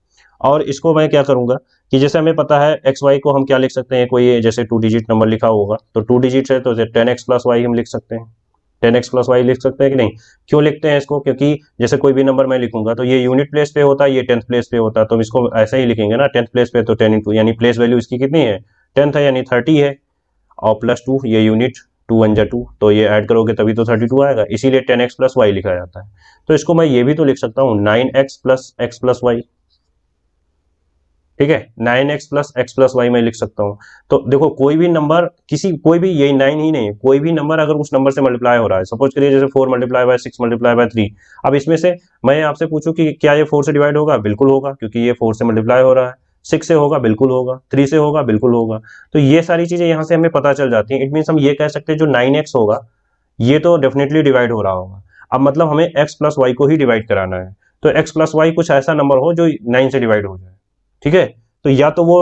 और इसको मैं क्या करूंगा कि जैसे हमें पता है एक्स वाई को हम क्या लिख सकते हैं कोई जैसे टू डिजिट नंबर लिखा होगा तो टू डिजिट है तो टेन एक्स प्लस वाई हम लिख सकते हैं टेन एक्स प्लस वाई लिख सकते हैं कि नहीं क्यों लिखते हैं इसको क्योंकि जैसे कोई भी नंबर मैं लिखूंगा तो ये यूनिट प्लेस पे होता है ये टेंथ प्लेस पे होता है तो हम इसको ऐसे ही लिखेंगे ना टेंथ प्लेस पे तो टेन इंटू यानी प्लेस वैल्यू इसकी कितनी है टेंथ है यानी थर्टी है और प्लस टू ये यूनिट टू वन जा टू तो ये ऐड करोगे तभी तो थर्टी टू आएगा इसीलिए टेन एक्स प्लस वाई लिखा जाता है तो इसको मैं ये भी तो लिख सकता हूँ nine x plus x plus Y ठीक है nine x plus x plus Y मैं लिख सकता हूँ तो देखो कोई भी नंबर किसी कोई भी यही नाइन ही नहीं है कोई भी नंबर अगर उस नंबर से मल्टीप्लाई हो रहा है सपोज करिए जैसे four multiply by six multiply by three अब इसमें से मैं आपसे पूछू कि क्या ये फोर से डिवाइड होगा बिल्कुल होगा क्योंकि ये फोर से मल्टीप्लाई हो रहा है सिक्स से होगा बिल्कुल होगा थ्री से होगा बिल्कुल होगा तो ये सारी चीज़ें यहाँ से हमें पता चल जाती है इट मीन हम ये कह सकते हैं जो नाइन एक्स होगा ये तो डेफिनेटली डिवाइड हो रहा होगा अब मतलब हमें एक्स प्लस वाई को ही डिवाइड कराना है तो एक्स प्लस वाई कुछ ऐसा नंबर हो जो नाइन से डिवाइड हो जाए ठीक है तो या तो वो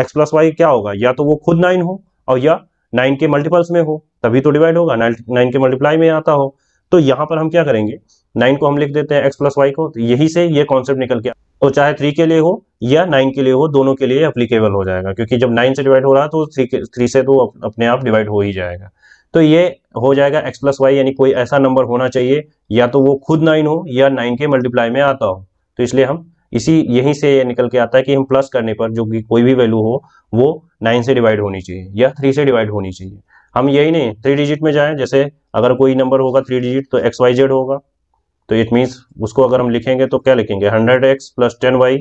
एक्स प्लस वाई क्या होगा या तो वो खुद नाइन हो और या नाइन के मल्टीपल्स में हो तभी तो डिवाइड होगा नाइन के मल्टीप्लाई में आता हो तो यहाँ पर हम क्या करेंगे नाइन को हम लिख देते हैं एक्स प्लस वाई को तो यही से ये कॉन्सेप्ट निकल के तो चाहे थ्री के लिए हो या नाइन के लिए हो दोनों के लिए अप्लीकेबल हो जाएगा क्योंकि जब नाइन से डिवाइड हो रहा है तो थ्री थ्री से तो अपने आप डिवाइड हो ही जाएगा तो ये हो जाएगा एक्स प्लस वाई यानी कोई ऐसा नंबर होना चाहिए या तो वो खुद नाइन हो या नाइन के मल्टीप्लाई में आता हो तो इसलिए हम इसी यहीं से निकल के आता है कि हम प्लस करने पर जो कि कोई भी वैल्यू हो वो नाइन से डिवाइड होनी चाहिए या थ्री से डिवाइड होनी चाहिए हम यही नहीं थ्री डिजिट में जाएं जैसे अगर कोई नंबर होगा थ्री डिजिट तो एक्स वाई जेड होगा तो इट मीन्स उसको अगर हम लिखेंगे तो क्या लिखेंगे hundred X plus ten Y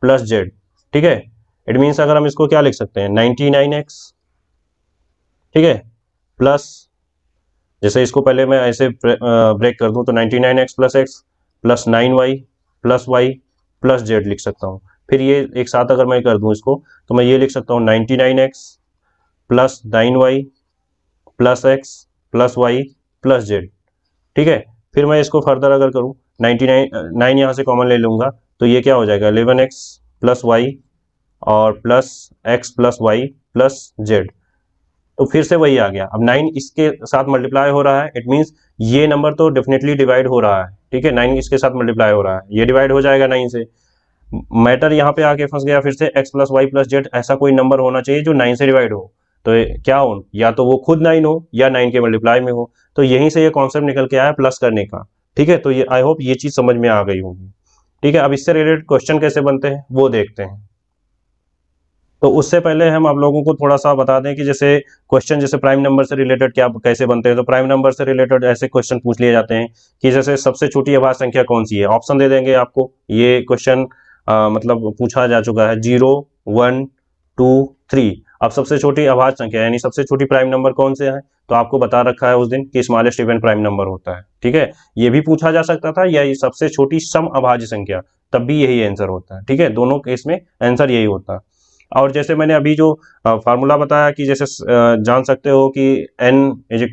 plus Z ठीक है इट मीन्स अगर हम इसको क्या लिख सकते हैं नाइन्टी नाइन एक्स ठीक है प्लस जैसे इसको पहले मैं ऐसे ब्रेक कर दूं तो ninety nine x plus x plus nine Y plus Y plus Z लिख सकता हूँ फिर ये एक साथ अगर मैं कर दू इसको तो मैं ये लिख सकता हूँ ninety nine x plus nine Y plus x plus Y plus Z ठीक है फिर मैं इसको फर्दर अगर करूँ नाइनटी नाइन नाइन यहाँ से कॉमन ले लूंगा तो ये क्या हो जाएगा इलेवन एक्स प्लस वाई और plus x plus Y plus z तो फिर से वही आ गया अब नाइन इसके साथ मल्टीप्लाई हो रहा है इट मीन्स ये नंबर तो डेफिनेटली डिवाइड हो रहा है ठीक है नाइन इसके साथ मल्टीप्लाई हो रहा है ये डिवाइड हो जाएगा नाइन से मैटर यहाँ पे आके फंस गया फिर से x plus Y plus z ऐसा कोई नंबर होना चाहिए जो नाइन से डिवाइड हो तो क्या हो या तो वो खुद नाइन हो या नाइन के मल्टीप्लाई में हो तो यहीं से ये कॉन्सेप्ट निकल के आया प्लस करने का ठीक है तो ये आई होप ये चीज़ समझ में आ गई होगी ठीक है अब इससे रिलेटेड क्वेश्चन कैसे बनते हैं वो देखते हैं तो उससे पहले हम आप लोगों को थोड़ा सा बता दें कि जैसे क्वेश्चन जैसे प्राइम नंबर से रिलेटेड क्या कैसे बनते हैं तो प्राइम नंबर से रिलेटेड ऐसे क्वेश्चन पूछ लिए जाते हैं कि जैसे सबसे छोटी अभाज्य संख्या कौन सी है ऑप्शन दे देंगे आपको ये क्वेश्चन मतलब पूछा जा चुका है जीरो वन टू थ्री अब सबसे छोटी आभाज संख्या यानी सबसे छोटी प्राइम नंबर कौन से है तो आपको बता रखा है उस दिन कि स्मॉलेस्ट इवेंट प्राइम नंबर होता है ठीक है ये भी पूछा जा सकता था या सबसे छोटी सम अभाज्य संख्या तब भी यही आंसर होता है ठीक है दोनों केस में आंसर यही होता है और जैसे मैंने अभी जो फार्मूला बताया कि जैसे जान सकते हो कि n is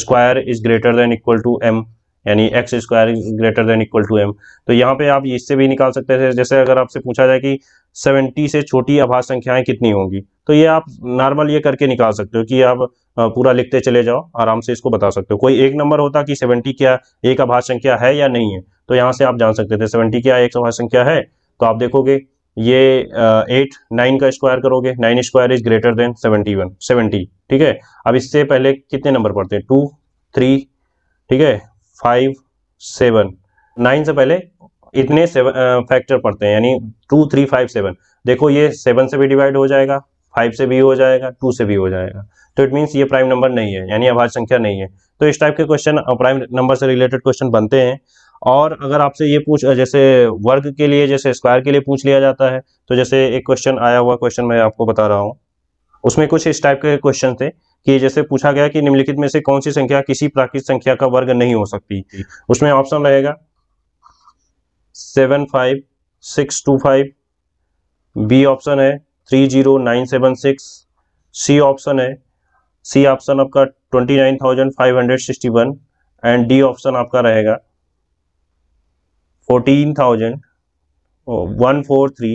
square is greater than equal to m यानी x square is greater than equal to m तो यहाँ पे आप इससे भी निकाल सकते थे जैसे अगर आपसे पूछा जाए कि 70 से छोटी आभा संख्याएं कितनी होंगी तो ये आप नॉर्मल ये करके निकाल सकते हो कि आप पूरा लिखते चले जाओ आराम से इसको बता सकते हो कोई एक नंबर होता कि 70 क्या एक आभा संख्या है या नहीं है तो यहाँ से आप जान सकते थे 70 क्या एक आभा संख्या है तो आप देखोगे ये एट नाइन का स्क्वायर करोगे nine square is greater than seventy one seventy ठीक है अब इससे पहले कितने नंबर पड़ते हैं टू थ्री ठीक है फाइव सेवन नाइन से पहले इतने सेवन फैक्टर पड़ते हैं यानी टू थ्री फाइव सेवन देखो ये सेवन से भी डिवाइड हो जाएगा फाइव से भी हो जाएगा टू से भी हो जाएगा तो इट मीन्स ये प्राइम नंबर नहीं है यानी आवाज संख्या नहीं है तो इस टाइप के क्वेश्चन प्राइम नंबर से रिलेटेड क्वेश्चन बनते हैं और अगर आपसे ये पूछ जैसे वर्ग के लिए जैसे स्क्वायर के लिए पूछ लिया जाता है तो जैसे एक क्वेश्चन आया हुआ क्वेश्चन मैं आपको बता रहा हूँ उसमें कुछ इस टाइप के क्वेश्चन थे कि जैसे पूछा गया कि निम्नलिखित में से कौन सी संख्या किसी प्राकृत संख्या का वर्ग नहीं हो सकती उसमें ऑप्शन रहेगा seven five six two five B option है three zero nine seven six C option है सी ऑप्शन आपका twenty nine thousand five hundred sixty one and D option आपका रहेगा fourteen thousand one four three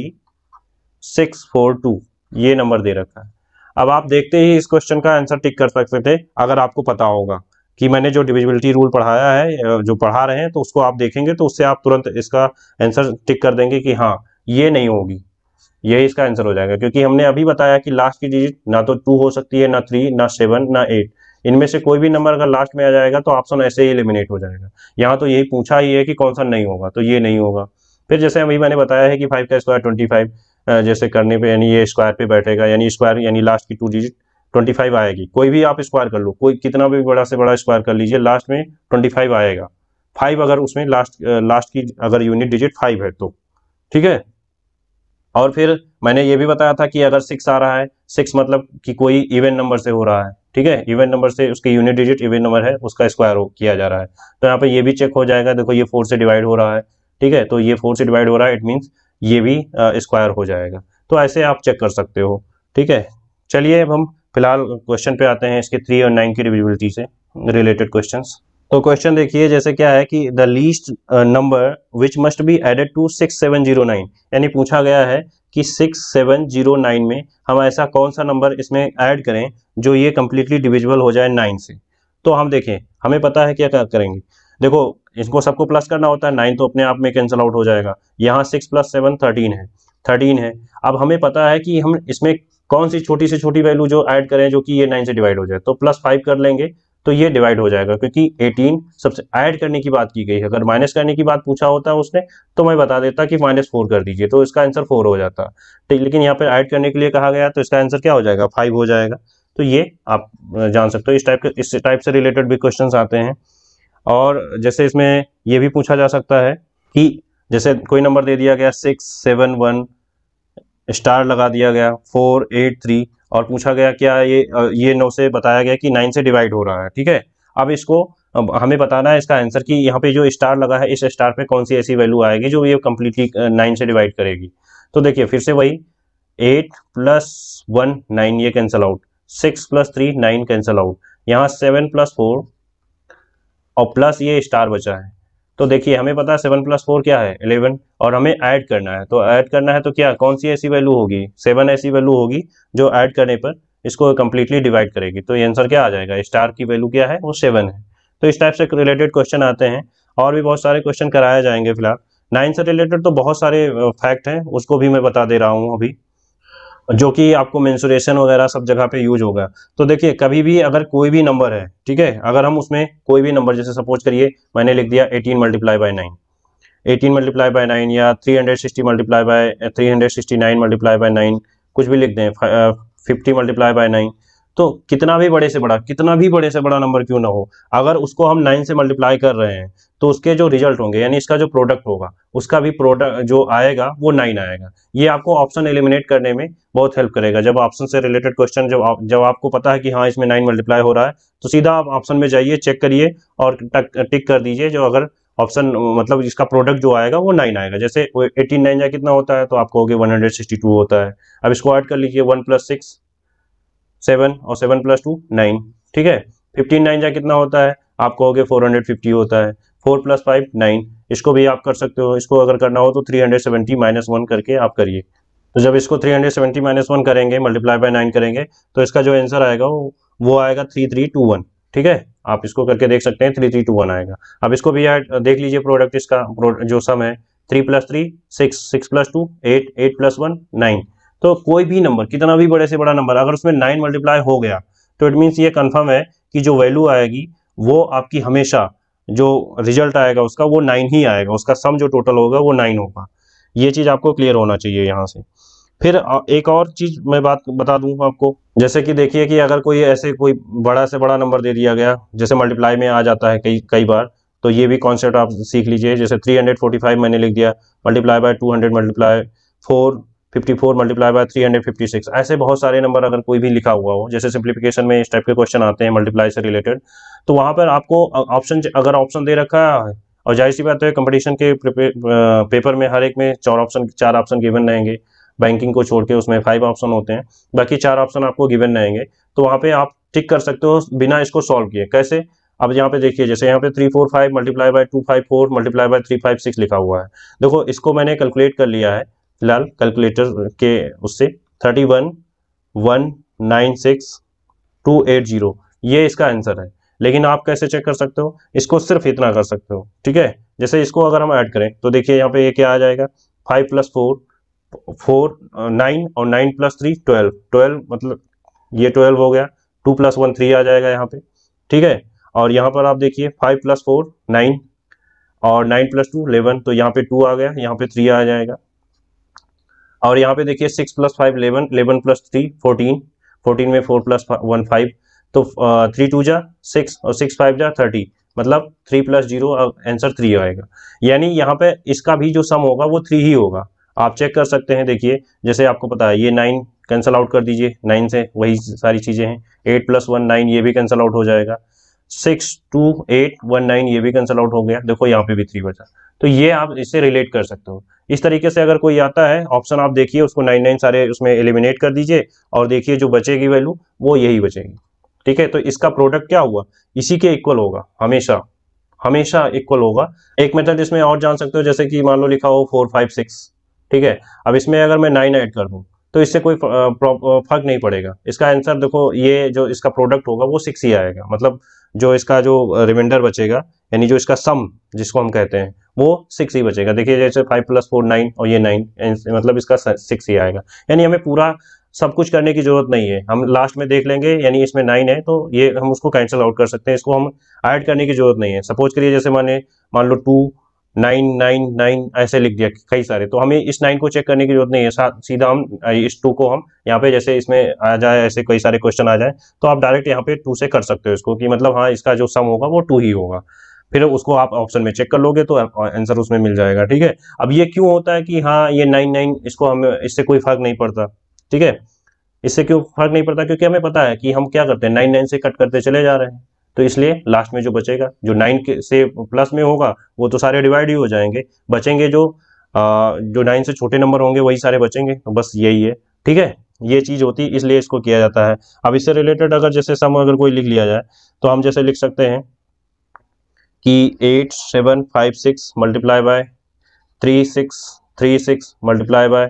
six four two ये number दे रखा है अब आप देखते ही इस क्वेश्चन का आंसर टिक कर सकते थे अगर आपको पता होगा कि मैंने जो डिविजिबिलिटी रूल पढ़ाया है जो पढ़ा रहे हैं तो उसको आप देखेंगे तो उससे आप तुरंत इसका आंसर टिक कर देंगे कि हाँ ये नहीं होगी यही इसका आंसर हो जाएगा क्योंकि हमने अभी बताया कि लास्ट की डिजिट ना तो टू हो सकती है ना थ्री ना सेवन ना एट इनमें से कोई भी नंबर अगर लास्ट में आ जाएगा तो ऑप्शन ऐसे ही एलिमिनेट हो जाएगा यहाँ तो यही पूछा ही है कि कौन सा नहीं होगा तो ये नहीं होगा फिर जैसे अभी मैंने बताया है कि फाइव का स्क्वायर ट्वेंटी फाइव जैसे करने पे यानी ये स्क्वायर पे बैठेगा यानी स्क्वायर यानी लास्ट की टू डिजिट ट्वेंटी फाइव आएगी कोई भी आप स्क्वायर कर लो कोई कितना भी बड़ा से बड़ा स्क्वायर कर लीजिए लास्ट में ट्वेंटी फाइव आएगा फाइव अगर उसमें लास्ट लास्ट की अगर यूनिट डिजिट फाइव है तो ठीक है और फिर मैंने ये भी बताया था कि अगर सिक्स आ रहा है सिक्स मतलब कि कोई इवेंट नंबर से हो रहा है ठीक है इवेंट नंबर से उसके यूनिट डिजिट इवेंट नंबर है उसका स्क्वायर किया जा रहा है तो यहाँ पे ये भी चेक हो जाएगा देखो ये फोर से डिवाइड हो रहा है ठीक है तो ये फोर से डिवाइड हो रहा है इट मीन्स ये भी स्क्वायर हो जाएगा तो ऐसे आप चेक कर सकते हो ठीक है चलिए अब हम फिलहाल क्वेश्चन पे आते हैं इसके थ्री और नाइन की रिविजिबिलिटी से रिलेटेड क्वेश्चंस तो क्वेश्चन देखिए जैसे क्या है कि the least number which must be added to six seven zero nine यानी पूछा गया है कि सिक्स सेवन जीरो नाइन में हम ऐसा कौन सा नंबर इसमें ऐड करें जो ये कम्प्लीटली डिविजिबल हो जाए नाइन से तो हम देखें हमें पता है क्या करेंगे देखो इसको सबको प्लस करना होता है नाइन तो अपने आप में कैंसिल आउट हो जाएगा यहाँ सिक्स प्लस सेवन थर्टीन है थर्टीन है अब हमें पता है कि हम इसमें कौन सी छोटी से छोटी वैल्यू जो ऐड करें जो कि ये नाइन से डिवाइड हो जाए तो प्लस फाइव कर लेंगे तो ये डिवाइड हो जाएगा क्योंकि 18 सबसे ऐड करने की बात की गई है अगर माइनस करने की बात पूछा होता उसने तो मैं बता देता कि माइनस फोर कर दीजिए तो इसका आंसर फोर हो जाता लेकिन यहाँ पर ऐड करने के लिए कहा गया तो इसका आंसर क्या हो जाएगा फाइव हो जाएगा तो ये आप जान सकते हो इस टाइप के इस टाइप से रिलेटेड भी क्वेश्चन आते हैं और जैसे इसमें ये भी पूछा जा सकता है कि जैसे कोई नंबर दे दिया गया सिक्स सेवन वन स्टार लगा दिया गया फोर एट थ्री और पूछा गया क्या ये ये नौ से बताया गया कि नाइन से डिवाइड हो रहा है ठीक है अब इसको अब हमें बताना है इसका आंसर कि यहाँ पे जो स्टार लगा है इस स्टार पे कौन सी ऐसी वैल्यू आएगी जो ये कम्प्लीटली नाइन से डिवाइड करेगी तो देखिए फिर से वही एट प्लस वन नाइन ये cancel out six plus three nine cancel out यहाँ सेवन प्लस फोर और प्लस ये स्टार बचा है तो देखिए हमें पता है सेवन प्लस फोर क्या है इलेवन और हमें ऐड करना है तो ऐड करना है तो क्या कौन सी ऐसी वैल्यू होगी सेवन ऐसी वैल्यू होगी जो ऐड करने पर इसको कंप्लीटली डिवाइड करेगी तो ये आंसर क्या आ जाएगा स्टार की वैल्यू क्या है वो सेवन है तो इस टाइप से रिलेटेड क्वेश्चन आते हैं और भी बहुत सारे क्वेश्चन कराए जाएंगे फिलहाल नाइन से रिलेटेड तो बहुत सारे फैक्ट uh, हैं उसको भी मैं बता दे रहा हूँ अभी जो कि आपको मेंसुरेशन वगैरह सब जगह पे यूज होगा तो देखिए कभी भी अगर कोई भी नंबर है ठीक है अगर हम उसमें कोई भी नंबर जैसे सपोज करिए मैंने लिख दिया eighteen multiply by nine eighteen multiply by nine या three hundred sixty multiply by three hundred sixty nine multiply by nine कुछ भी लिख दें फिफ्टी मल्टीप्लाई बाय नाइन तो कितना भी बड़े से बड़ा कितना भी बड़े से बड़ा नंबर क्यों ना हो अगर उसको हम नाइन से मल्टीप्लाई कर रहे हैं तो उसके जो रिजल्ट होंगे यानी इसका जो प्रोडक्ट होगा उसका भी प्रोडक्ट जो आएगा वो नाइन आएगा ये आपको ऑप्शन एलिमिनेट करने में बहुत हेल्प करेगा जब ऑप्शन से रिलेटेड क्वेश्चन जब आप, जब आपको पता है कि हाँ इसमें नाइन मल्टीप्लाई हो रहा है तो सीधा आप ऑप्शन में जाइए चेक करिए और टिक कर दीजिए जो अगर ऑप्शन मतलब इसका प्रोडक्ट जो आएगा वो नाइन आएगा जैसे एटीन नाइन या कितना होता है तो आपको होगी वन हंड्रेड सिक्सटी टू होता है अब इसको ऐड कर लीजिए वन प्लस सिक्स सेवन और सेवन प्लस टू नाइन ठीक है फिफ्टीन नाइन या कितना होता है हो कहोगे फोर हंड्रेड फिफ्टी होता है फोर प्लस फाइव नाइन इसको भी आप कर सकते हो इसको अगर करना हो तो three hundred seventy minus one करके आप करिए तो जब इसको three hundred seventy minus one करेंगे मल्टीप्लाई बाय नाइन करेंगे तो इसका जो आंसर आएगा वो आएगा थ्री थ्री टू वन ठीक है आप इसको करके देख सकते हैं थ्री थ्री टू वन आएगा अब इसको भी देख लीजिए प्रोडक्ट इसका जो सम है three plus three six six plus two eight eight plus one nine तो कोई भी नंबर कितना भी बड़े से बड़ा नंबर अगर उसमें नाइन मल्टीप्लाई हो गया तो इट मीन्स ये कन्फर्म है कि जो वैल्यू आएगी वो आपकी हमेशा जो रिजल्ट आएगा उसका वो नाइन ही आएगा उसका सम जो टोटल होगा वो नाइन होगा ये चीज़ आपको क्लियर होना चाहिए यहाँ से फिर एक और चीज़ मैं बात बता दू आपको जैसे कि देखिए कि अगर कोई ऐसे कोई बड़ा से बड़ा नंबर दे दिया गया जैसे मल्टीप्लाई में आ जाता है कई कई बार तो ये भी कॉन्सेप्ट आप सीख लीजिए जैसे 345 मैंने लिख दिया multiply by 200 multiply four fifty four multiply by three hundred fifty six ऐसे बहुत सारे नंबर अगर कोई भी लिखा हुआ हो जैसे सिंप्लीफिकेशन में इस टाइप के क्वेश्चन आते हैं मल्टीप्लाई से रिलेटेड तो वहाँ पर आपको ऑप्शन अगर ऑप्शन दे रखा है और जाहिर सी बात है कंपटीशन के पेपर में हर एक में चार ऑप्शन चार ऑप्शन गिवन रहेंगे बैंकिंग को छोड़ के उसमें फाइव ऑप्शन होते हैं बाकी चार ऑप्शन आपको गिवन रहेंगे तो वहाँ पे आप टिक कर सकते हो बिना इसको सॉल्व किए कैसे अब यहाँ पे देखिए जैसे यहाँ पे three four five multiply by two five four multiply by three five six लिखा हुआ है देखो इसको मैंने कैलकुलेट कर लिया है फिलहाल कैलकुलेटर के उससे thirty one one nine six two eight zero ये इसका आंसर है लेकिन आप कैसे चेक कर सकते हो इसको सिर्फ इतना कर सकते हो ठीक है जैसे इसको अगर हम ऐड करें तो देखिए यहाँ पे ये क्या आ जाएगा five plus four four nine और nine plus three twelve twelve मतलब ये ट्वेल्व हो गया टू प्लस वन थ्री आ जाएगा यहाँ पे ठीक है और यहाँ पर आप देखिए फाइव प्लस फोर नाइन और नाइन प्लस टू इलेवन तो यहाँ पे टू आ गया यहाँ पे थ्री आ जाएगा और यहाँ पे देखिए six plus five eleven eleven plus three fourteen fourteen में फोर प्लस वन फाइव तो थ्री uh, टू जा सिक्स और सिक्स फाइव जा थर्टी मतलब three plus zero answer three आएगा यानी यहाँ पे इसका भी जो सम होगा वो थ्री ही होगा आप चेक कर सकते हैं देखिए जैसे आपको पता है ये नाइन कैंसल आउट कर दीजिए नाइन से वही सारी चीज़ें हैं एट प्लस वन नाइन ये भी कैंसल आउट हो जाएगा six two eight one nine ये भी कैंसल आउट हो गया देखो यहाँ पे भी थ्री बचा तो ये आप इससे रिलेट कर सकते हो इस तरीके से अगर कोई आता है ऑप्शन आप देखिए उसको नाइन नाइन सारे उसमें एलिमिनेट कर दीजिए और देखिए जो बचेगी वैल्यू वो यही बचेगी ठीक है तो इसका प्रोडक्ट क्या हुआ इसी के इक्वल होगा हमेशा हमेशा इक्वल होगा एक मेथड इसमें और जान सकते हो जैसे कि मान लो लिखा हो फोर फाइव सिक्स ठीक है अब इसमें अगर मैं नाइन ऐड कर दूँ तो इससे कोई फर्क नहीं पड़ेगा इसका आंसर देखो ये जो इसका प्रोडक्ट होगा वो सिक्स ही आएगा मतलब जो इसका जो रिमाइंडर बचेगा यानी जो इसका सम जिसको हम कहते हैं वो सिक्स ही बचेगा देखिए जैसे फाइव प्लस फोर नाइन और ये नाइन मतलब इसका सिक्स ही आएगा यानी हमें पूरा सब कुछ करने की जरूरत नहीं है हम लास्ट में देख लेंगे यानी इसमें नाइन है तो ये हम उसको कैंसिल आउट कर सकते हैं इसको हम ऐड करने की जरूरत नहीं है सपोज करिए जैसे माने मान लो टू नाइन नाइन नाइन ऐसे लिख दिया कई सारे तो हमें इस नाइन को चेक करने की जरूरत नहीं है सीधा हम इस टू को हम यहाँ पे जैसे इसमें आ जाए ऐसे कई सारे क्वेश्चन आ जाए तो आप डायरेक्ट यहाँ पे टू से कर सकते हो इसको कि मतलब हाँ इसका जो सम होगा वो टू ही होगा फिर उसको आप ऑप्शन में चेक कर लोगे तो आंसर उसमें मिल जाएगा ठीक है अब ये क्यों होता है कि हाँ ये नाइन नाइन इसको हमें इससे कोई फर्क नहीं पड़ता ठीक है इससे क्यों फर्क नहीं पड़ता क्योंकि हमें पता है कि हम क्या करते हैं नाइन नाइन से कट करते चले जा रहे हैं तो इसलिए लास्ट में जो बचेगा जो नाइन से प्लस में होगा वो तो सारे डिवाइड ही हो जाएंगे बचेंगे जो आ, जो नाइन से छोटे नंबर होंगे वही सारे बचेंगे तो बस यही है ठीक है ये चीज़ होती है इसलिए इसको किया जाता है अब इससे रिलेटेड अगर जैसे सम अगर कोई लिख लिया जाए तो हम जैसे लिख सकते हैं कि eight seven five six multiply by three six three six multiply by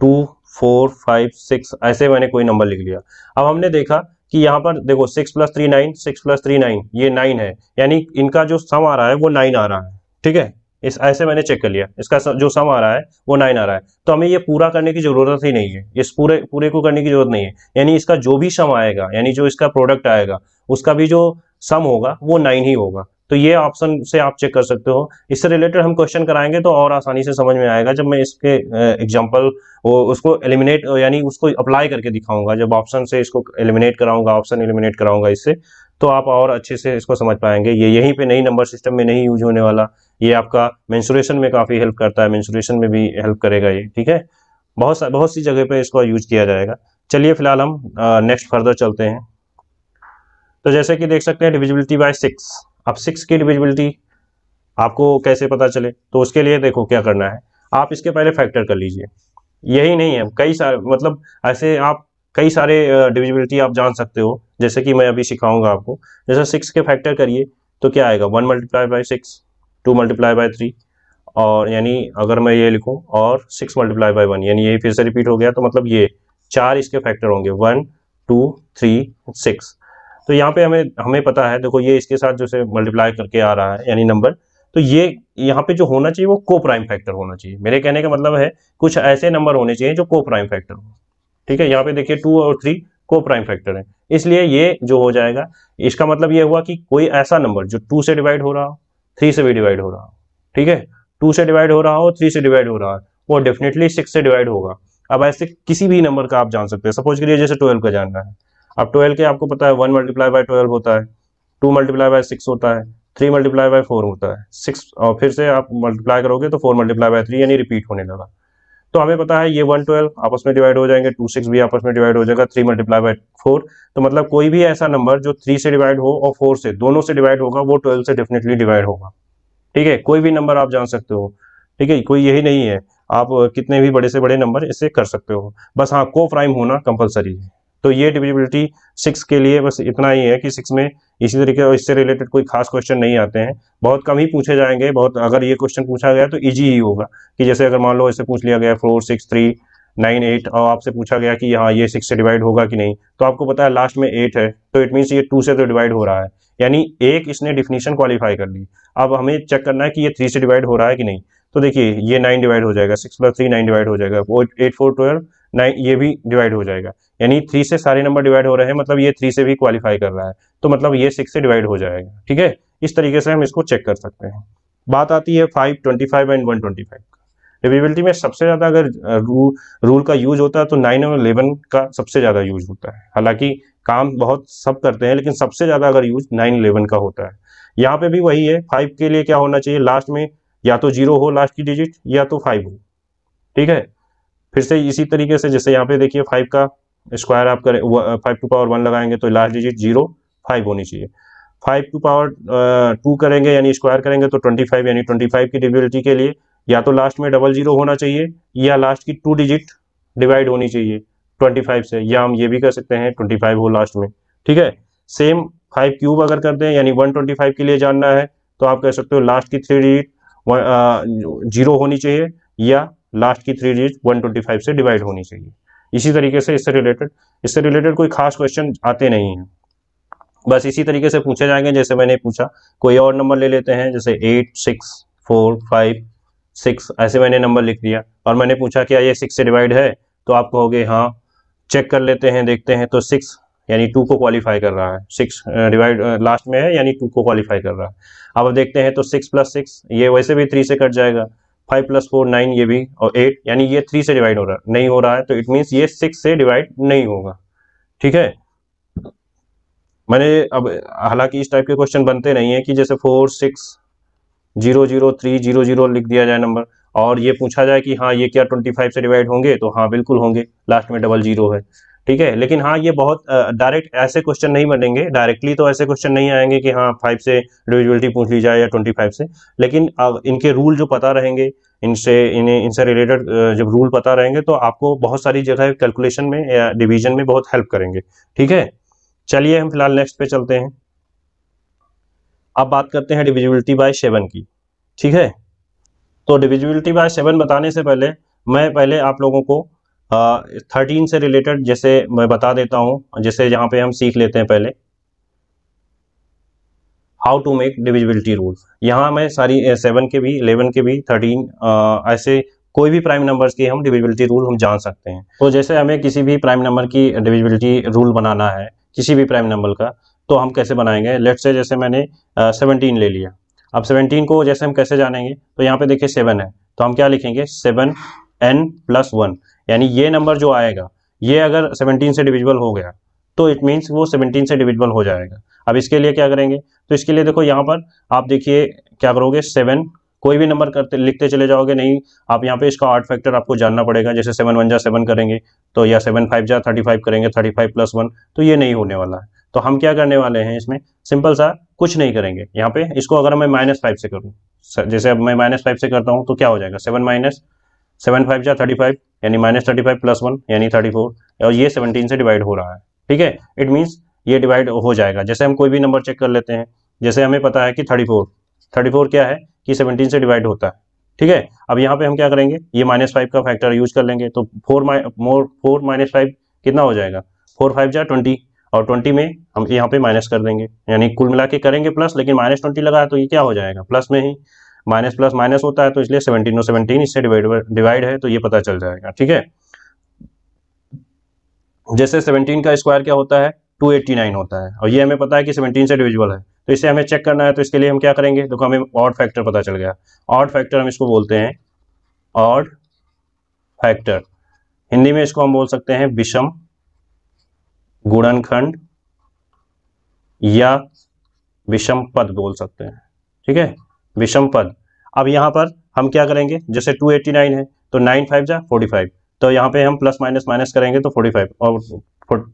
two four five six ऐसे मैंने कोई नंबर लिख लिया अब हमने देखा कि यहाँ पर देखो six plus three nine six plus three nine ये नाइन है यानी इनका जो सम आ रहा है वो नाइन आ रहा है ठीक है इस ऐसे मैंने चेक कर लिया इसका जो सम आ रहा है वो नाइन आ रहा है तो हमें ये पूरा करने की जरूरत ही नहीं है इस पूरे पूरे को करने की जरूरत नहीं है यानी इसका जो भी सम आएगा यानी जो इसका प्रोडक्ट आएगा उसका भी जो सम होगा वो नाइन ही होगा तो ये ऑप्शन से आप चेक कर सकते हो इससे रिलेटेड हम क्वेश्चन कराएंगे तो और आसानी से समझ में आएगा जब मैं इसके एग्जाम्पल उसको एलिमिनेट यानी उसको अप्लाई करके दिखाऊंगा जब ऑप्शन से इसको एलिमिनेट कराऊंगा ऑप्शन एलिमिनेट कराऊंगा इससे तो आप और अच्छे से इसको समझ पाएंगे ये यहीं पे नहीं नंबर सिस्टम में नहीं यूज होने वाला ये आपका मैंसुरेशन में काफ़ी हेल्प करता है मैंसुरेशन में भी हेल्प करेगा ये ठीक है बहुत बहुत सी जगह पे इसको यूज किया जाएगा चलिए फिलहाल हम नेक्स्ट फर्दर चलते हैं तो जैसे कि देख सकते हैं डिविजिबिलिटी बाय सिक्स अब सिक्स की डिविजिबिलिटी आपको कैसे पता चले तो उसके लिए देखो क्या करना है आप इसके पहले फैक्टर कर लीजिए यही नहीं है कई सारे मतलब ऐसे आप कई सारे डिविजिबिलिटी आप जान सकते हो जैसे कि मैं अभी सिखाऊंगा आपको जैसे सिक्स के फैक्टर करिए तो क्या आएगा one multiply by six two multiply by three और यानी अगर मैं ये लिखूं और सिक्स मल्टीप्लाई बाई वन यानी ये फिर से रिपीट हो गया तो मतलब ये चार इसके फैक्टर होंगे वन टू थ्री सिक्स तो यहाँ पे हमें हमें पता है देखो ये इसके साथ जैसे मल्टीप्लाई करके आ रहा है यानी नंबर तो ये यहाँ पे जो होना चाहिए वो को प्राइम फैक्टर होना चाहिए मेरे कहने का मतलब है कुछ ऐसे नंबर होने चाहिए जो को प्राइम फैक्टर हो ठीक है यहाँ पे देखिए टू और थ्री को प्राइम फैक्टर है इसलिए ये जो हो जाएगा इसका मतलब ये हुआ कि कोई ऐसा नंबर जो टू से डिवाइड हो रहा हो थ्री से भी डिवाइड हो रहा हो ठीक है टू से डिवाइड हो रहा हो थ्री से डिवाइड हो रहा हो वो डेफिनेटली सिक्स से डिवाइड होगा अब ऐसे किसी भी नंबर का आप जान सकते हैं सपोज करिए जैसे ट्वेल्व का जानना है अब ट्वेल्व के आपको पता है वन मल्टीप्लाई बाय ट्वेल्व होता है टू मल्टीप्लाई बाय सिक्स होता है थ्री मल्टीप्लाई बाय फोर होता है सिक्स और फिर से आप मल्टीप्लाई करोगे तो फोर मल्टीप्लाई बाय थ्री यानी रिपीट होने लगा तो हमें पता है ये वन ट्वेल्व आपस में डिवाइड हो जाएंगे टू सिक्स भी आपस में डिवाइड हो जाएगा थ्री मल्टीप्लाई बाय फोर तो मतलब कोई भी ऐसा नंबर जो थ्री से डिवाइड हो और फोर से दोनों से डिवाइड होगा वो ट्वेल्व से डेफिनेटली डिवाइड होगा ठीक है कोई भी नंबर आप जान सकते हो ठीक है कोई यही नहीं है आप कितने भी बड़े से बड़े नंबर इसे कर सकते हो बस हाँ को प्राइम होना कंपलसरी है तो ये डिविजिबिलिटी सिक्स के लिए बस इतना ही है कि सिक्स में इसी तरीके और इससे रिलेटेड कोई खास क्वेश्चन नहीं आते हैं बहुत कम ही पूछे जाएंगे बहुत अगर ये क्वेश्चन पूछा गया तो ईजी ही होगा कि जैसे अगर मान लो इसे पूछ लिया गया four six three nine eight और आपसे पूछा गया कि हाँ ये सिक्स से डिवाइड होगा कि नहीं तो आपको पता है लास्ट में एट है तो इट मीन्स ये टू से तो डिवाइड हो रहा है यानी एक इसने डिफिनीशन क्वालिफाई कर ली अब हमें चेक करना है कि ये थ्री से डिवाइड हो रहा है कि नहीं तो देखिए ये नाइन डिवाइड हो जाएगा six plus three nine divide हो जाएगा एट फोर ट्वेल्व नाइन ये भी डिवाइड हो जाएगा यानी थ्री से सारे नंबर डिवाइड हो रहे हैं मतलब ये थ्री से भी क्वालिफाई कर रहा है तो मतलब ये सिक्स से डिवाइड हो जाएगा ठीक है इस तरीके से हम इसको चेक कर सकते हैं बात आती है five twenty five and one twenty five divisibility में सबसे ज़्यादा अगर रू, रूल का यूज होता है तो नाइन और इलेवन का सबसे ज़्यादा यूज होता है हालांकि काम बहुत सब करते हैं लेकिन सबसे ज़्यादा अगर यूज नाइन इलेवन का होता है यहाँ पे भी वही है फाइव के लिए क्या होना चाहिए लास्ट में या तो जीरो हो लास्ट की डिजिट या तो फाइव हो ठीक है फिर से इसी तरीके से जैसे यहाँ पे देखिए फाइव का स्क्वायर आप करें फाइव टू पावर वन लगाएंगे तो लास्ट डिजिट जीरो फाइव होनी चाहिए फाइव टू पावर टू करेंगे यानी स्क्वायर करेंगे तो ट्वेंटी फाइव यानी ट्वेंटी फाइव की डिबिलिटी के लिए या तो लास्ट में डबल जीरो होना चाहिए या लास्ट की टू डिजिट डिवाइड होनी चाहिए ट्वेंटी फाइव से या हम ये भी कर सकते हैं ट्वेंटी फाइव हो लास्ट में ठीक है सेम फाइव क्यूब अगर कर दें यानी वन ट्वेंटी फाइव के लिए जानना है तो आप कह सकते हो लास्ट की थ्री डिजिट जीरो होनी चाहिए या लास्ट की थ्री डिजिट 125 से डिवाइड होनी चाहिए इसी तरीके से इससे रिलेटेड इससे रिलेटेड कोई खास क्वेश्चन आते नहीं हैं बस इसी तरीके से पूछे जाएंगे जैसे मैंने पूछा कोई और नंबर ले लेते हैं जैसे eight six four five six ऐसे मैंने नंबर लिख दिया और मैंने पूछा क्या ये सिक्स से डिवाइड है तो आप कहोगे हाँ चेक कर लेते हैं देखते हैं तो सिक्स यानी टू को क्वालिफाई कर रहा है सिक्स डिवाइड लास्ट में है यानी टू को क्वालिफाई कर रहा है अब देखते हैं तो सिक्स प्लस सिक्स ये वैसे भी थ्री से कट जाएगा फाइव प्लस फोर नाइन ये भी और एट यानी ये थ्री से डिवाइड हो रहा है नहीं हो रहा है तो इट मीन्स ये सिक्स से डिवाइड नहीं होगा ठीक है मैंने अब हालांकि इस टाइप के क्वेश्चन बनते नहीं है कि जैसे four six zero zero three zero zero लिख दिया जाए नंबर और ये पूछा जाए कि हाँ ये क्या ट्वेंटी फाइव से डिवाइड होंगे तो हाँ बिल्कुल होंगे लास्ट में डबल जीरो है ठीक है लेकिन हाँ ये बहुत डायरेक्ट ऐसे क्वेश्चन नहीं बनेंगे डायरेक्टली तो ऐसे क्वेश्चन नहीं आएंगे कि हाँ फाइव से डिविजुअलिटी पूछ ली जाए या ट्वेंटी फाइव से लेकिन इनके रूल जो पता रहेंगे इनसे इन्हें इनसे रिलेटेड जब रूल पता रहेंगे तो आपको बहुत सारी जगह कैलकुलेशन में या डिविजन में बहुत हेल्प करेंगे ठीक है चलिए हम फिलहाल नेक्स्ट पे चलते हैं अब बात करते हैं डिविजिबिलिटी बाय सेवन की ठीक है तो डिविजिबिलिटी बाय सेवन बताने से पहले मैं पहले आप लोगों को थर्टीन से रिलेटेड जैसे मैं बता देता हूं जैसे यहां पे हम सीख लेते हैं पहले how to make divisibility rule यहां मैं सारी सेवन के भी इलेवन के भी थर्टीन ऐसे कोई भी प्राइम नंबर्स की हम डिविजिबिलिटी रूल हम जान सकते हैं तो जैसे हमें किसी भी प्राइम नंबर की डिविजिबिलिटी रूल बनाना है किसी भी प्राइम नंबर का तो हम कैसे बनाएंगे लेट से जैसे मैंने सेवनटीन ले लिया अब सेवनटीन को जैसे हम कैसे जानेंगे तो यहाँ पे देखिए सेवन है तो हम क्या लिखेंगे सेवन एन प्लस वन यानी ये नंबर जो आएगा ये अगर 17 से डिविजिबल हो गया तो इट मीन्स वो 17 से डिविजिबल हो जाएगा अब इसके लिए क्या करेंगे तो इसके लिए देखो यहाँ पर आप देखिए क्या करोगे सेवन कोई भी नंबर करते लिखते चले जाओगे नहीं आप यहाँ पे इसका आर्ट फैक्टर आपको जानना पड़ेगा जैसे सेवन वन जा सेवन करेंगे तो या सेवन फाइव जा थर्टी फाइव करेंगे थर्टी फाइव प्लस वन तो ये नहीं होने वाला है तो हम क्या करने वाले हैं इसमें सिंपल सा कुछ नहीं करेंगे यहाँ पे इसको अगर मैं माइनस फाइव से करूँ जैसे अब मैं माइनस फाइव से करता हूँ तो क्या हो जाएगा सेवन माइनस सेवन फाइव जा थर्टी फाइव यानी minus thirty five plus one यानी थर्टी फोर और ये सेवनटीन से डिवाइड हो रहा है ठीक है इट मीन्स ये डिवाइड हो जाएगा जैसे हम कोई भी नंबर चेक कर लेते हैं जैसे हमें पता है कि थर्टी फोर थर्टी फोर क्या है कि सेवनटीन से डिवाइड होता है ठीक है अब यहाँ पे हम क्या करेंगे ये माइनस फाइव का फैक्टर यूज कर लेंगे तो four more four minus five कितना हो जाएगा फोर फाइव जा ट्वेंटी और ट्वेंटी में हम यहाँ पे माइनस कर देंगे यानी कुल मिला के करेंगे प्लस लेकिन माइनस ट्वेंटी लगा तो ये क्या हो जाएगा प्लस में ही माइनस प्लस माइनस होता है तो इसलिए सेवनटीन और सेवनटीन इससे डिवाइड डिवाइड है तो ये पता चल जाएगा ठीक है जैसे सेवनटीन का स्क्वायर क्या होता है 289 होता है और ये हमें पता है कि 17 से डिविजिबल है तो इसे हमें चेक करना है तो इसके लिए हम क्या करेंगे देखो तो हमें ऑड फैक्टर पता चल गया ऑड फैक्टर हम इसको बोलते हैं ऑड फैक्टर हिंदी में इसको हम बोल सकते हैं विषम गुणनखंड या विषम पद बोल सकते हैं ठीक है विषम पद अब यहाँ पर हम क्या करेंगे जैसे 289 है तो नाइन फाइव जा 45 तो यहाँ पे हम प्लस माइनस माइनस करेंगे तो 45 और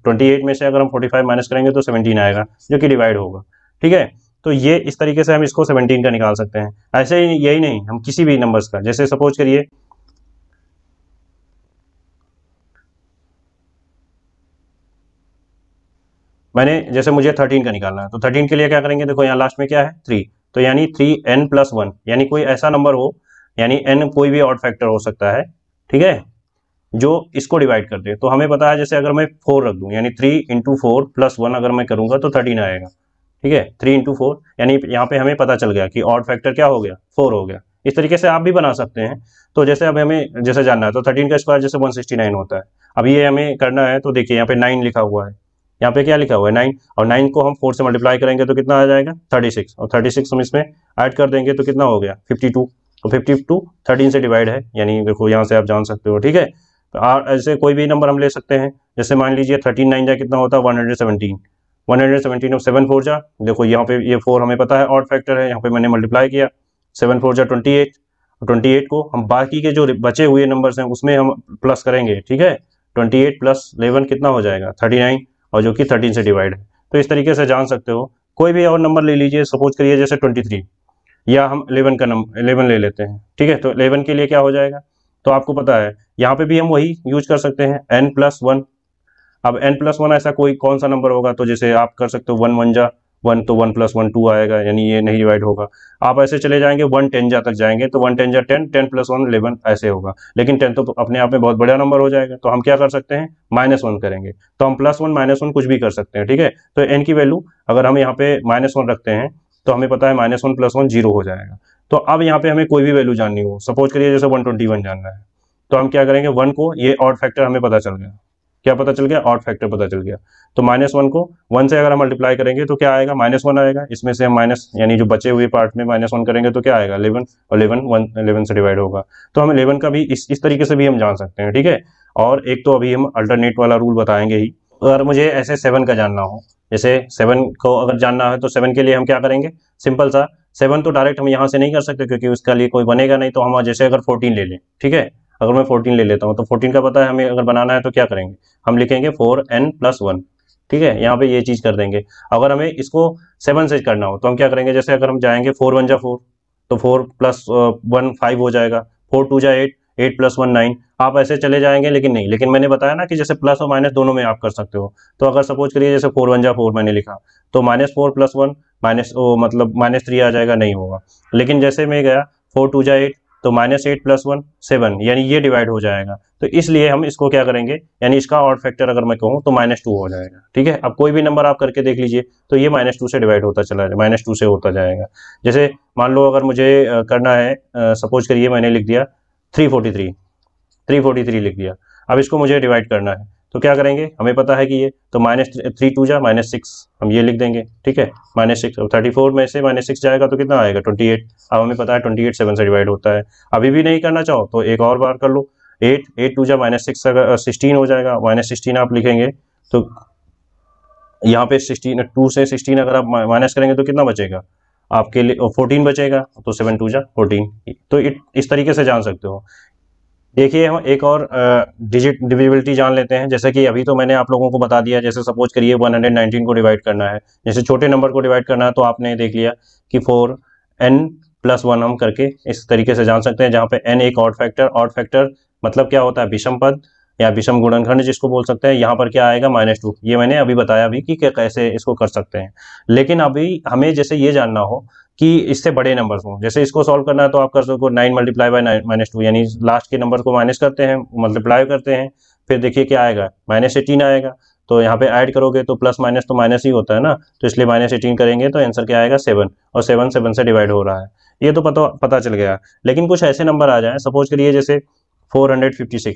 28 में से अगर हम 45 माइनस करेंगे तो 17 आएगा जो कि डिवाइड होगा ठीक है तो ये इस तरीके से हम इसको 17 का निकाल सकते हैं ऐसे ही यही नहीं हम किसी भी नंबर्स का जैसे सपोज करिए मैंने जैसे मुझे 13 का निकालना है तो 13 के लिए क्या करेंगे देखो यहाँ लास्ट में क्या है थ्री तो यानी थ्री एन प्लस वन यानी कोई ऐसा नंबर हो यानी एन कोई भी ऑड फैक्टर हो सकता है ठीक है जो इसको डिवाइड कर दे तो हमें पता है जैसे अगर मैं फोर रख दूं यानी three into four plus one अगर मैं करूंगा तो थर्टीन आएगा ठीक है थ्री इंटू फोर यानी यहाँ पे हमें पता चल गया कि ऑड फैक्टर क्या हो गया फोर हो गया इस तरीके से आप भी बना सकते हैं तो जैसे अब हमें जैसे जानना है तो थर्टीन का स्क्वायर जैसे वन सिक्सटी नाइन होता है अब ये हमें करना है तो देखिए यहाँ पे नाइन लिखा हुआ है यहाँ पे क्या लिखा हुआ है नाइन और नाइन को हम फोर से मल्टीप्लाई करेंगे तो कितना आ जाएगा थर्टी सिक्स और थर्टी सिक्स हम इसमें ऐड कर देंगे तो कितना हो गया फिफ्टी टू तो फिफ्टी टू थर्टीन से डिवाइड है यानी देखो यहाँ से आप जान सकते हो ठीक है तो ऐसे कोई भी नंबर हम ले सकते हैं जैसे मान लीजिए थर्टीन नाइन जा कितना होता है one hundred seventeen one hundred seventeen और सेवन फोर जा देखो यहाँ पे ये फोर हमें पता है ऑड फैक्टर है यहाँ पे मैंने मल्टीप्लाई किया सेवन फोर जा ट्वेंटी एट ट्वेंटी एट को हम बाकी के जो बचे हुए नंबर्स हैं उसमें हम प्लस करेंगे ठीक है ट्वेंटी एट प्लस इलेवन कितना हो जाएगा थर्टी नाइन और जो कि थर्टीन से डिवाइड है तो इस तरीके से जान सकते हो कोई भी और नंबर ले लीजिए सपोज करिए जैसे ट्वेंटी थ्री या हम इलेवन का नंबर इलेवन ले लेते हैं ठीक है तो इलेवन के लिए क्या हो जाएगा तो आपको पता है यहाँ पे भी हम वही यूज कर सकते हैं एन प्लस वन अब एन प्लस वन ऐसा कोई कौन सा नंबर होगा तो जैसे आप कर सकते हो वन वन जा वन तो वन प्लस वन टू आएगा यानी ये नहीं डिवाइड होगा आप ऐसे चले जाएंगे वन टेन जा तक जाएंगे तो वन टेन जा ten ten plus one eleven ऐसे होगा लेकिन टेन तो अपने आप में बहुत बड़ा नंबर हो जाएगा तो हम क्या कर सकते हैं माइनस वन करेंगे तो हम प्लस वन माइनस वन कुछ भी कर सकते हैं ठीक है तो एन की वैल्यू अगर हम यहाँ पे माइनस वन रखते हैं तो हमें पता है minus one plus one zero हो जाएगा तो अब यहाँ पे हमें कोई भी वैल्यू जाननी हो सपोज करिए जैसे वन ट्वेंटी वन जानना है तो हम क्या करेंगे वन को ये ऑड फैक्टर हमें पता चल गया क्या पता चल गया ऑड फैक्टर पता चल गया तो माइनस वन को वन से अगर हम मल्टीप्लाई करेंगे तो क्या आएगा माइनस वन आएगा इसमें से हम माइनस यानी जो बचे हुए पार्ट में माइनस वन करेंगे तो क्या आएगा इलेवन और इलेवन वन इलेवन से डिवाइड होगा तो हम इलेवन का भी इस इस तरीके से भी हम जान सकते हैं ठीक है और एक तो अभी हम अल्टरनेट वाला रूल बताएंगे ही अगर मुझे ऐसे सेवन का जानना हो जैसे सेवन को अगर जानना है तो सेवन के लिए हम क्या करेंगे सिंपल सा सेवन तो डायरेक्ट हम यहाँ से नहीं कर सकते क्योंकि उसका लिए कोई बनेगा नहीं तो हम जैसे अगर फोर्टीन ले लें ठीक है अगर मैं फोर्टीन ले लेता हूँ तो फोर्टीन का पता है हमें अगर बनाना है तो क्या करेंगे हम लिखेंगे फोर एन प्लस वन ठीक है यहाँ पे ये चीज़ कर देंगे अगर हमें इसको सेवन से करना हो तो हम क्या करेंगे जैसे अगर हम जाएंगे फोर वन जा फोर तो फोर प्लस वन फाइव हो जाएगा फोर टू जा eight eight plus one nine आप ऐसे चले जाएंगे लेकिन नहीं लेकिन मैंने बताया ना कि जैसे प्लस और माइनस दोनों में आप कर सकते हो तो अगर सपोज करिए जैसे फोर वन जा फोर मैंने लिखा तो minus four plus one minus मतलब माइनस थ्री आ जाएगा नहीं होगा लेकिन जैसे मैं गया फोर टू जा एट तो minus eight plus one seven यानी ये डिवाइड हो जाएगा तो इसलिए हम इसको क्या करेंगे यानी इसका ऑड फैक्टर अगर मैं कहूँ तो माइनस टू हो जाएगा ठीक है अब कोई भी नंबर आप करके देख लीजिए तो ये माइनस टू से डिवाइड होता चला जाएगा माइनस टू से होता जाएगा जैसे मान लो अगर मुझे करना है सपोज करिए मैंने लिख दिया three forty three three forty three लिख दिया अब इसको मुझे डिवाइड करना है तो क्या करेंगे हमें पता है कि ये तो माइनस थ्री टू जा माइनस सिक्स हम ये लिख देंगे ठीक है माइनस सिक्स थर्टी फोर में से माइनस सिक्स जाएगा तो कितना आएगा ट्वेंटी एट अब हमें पता है ट्वेंटी एट सेवन से डिवाइड होता है अभी भी नहीं करना चाहो तो एक और बार कर लो एट एट टू जा माइनस सिक्स अगर सिक्सटीन हो जाएगा माइनस सिक्सटीन आप लिखेंगे तो यहाँ पे सिक्सटीन टू से सिक्सटीन अगर आप माइनस करेंगे तो कितना बचेगा आपके लिए फोर्टीन बचेगा तो सेवन टू जा फोर्टीन तो इस तरीके से जान सकते हो एक ही हम एक और डिजिट डिविजिबिलिटी जान लेते हैं जैसे कि अभी तो मैंने आप लोगों को बता दिया जैसे सपोज करिए 119 को डिवाइड करना है जैसे छोटे नंबर को डिवाइड करना है तो आपने देख लिया कि फोर एन प्लस वन हम करके इस तरीके से जान सकते हैं जहां पे एन एक ऑड फैक्टर ऑड फैक्टर मतलब क्या होता है विषम पद या विषम गुणनखंड जिसको बोल सकते हैं यहाँ पर क्या आएगा माइनस टू ये मैंने अभी बताया अभी कि कैसे इसको कर सकते हैं लेकिन अभी हमें जैसे ये जानना हो कि इससे बड़े नंबर्स हों जैसे इसको सॉल्व करना है तो आप कर सको nine multiply by nine minus two यानी लास्ट के नंबर को माइनस करते हैं मल्टीप्लाई करते हैं फिर देखिए क्या आएगा माइनस एटीन आएगा तो यहाँ पे ऐड करोगे तो प्लस माइनस तो माइनस ही होता है ना तो इसलिए माइनस एटीन करेंगे तो आंसर क्या आएगा सेवन और सेवन सेवन से डिवाइड हो रहा है ये तो पता पता चल गया लेकिन कुछ ऐसे नंबर आ जाए सपोज करिए जैसे फोर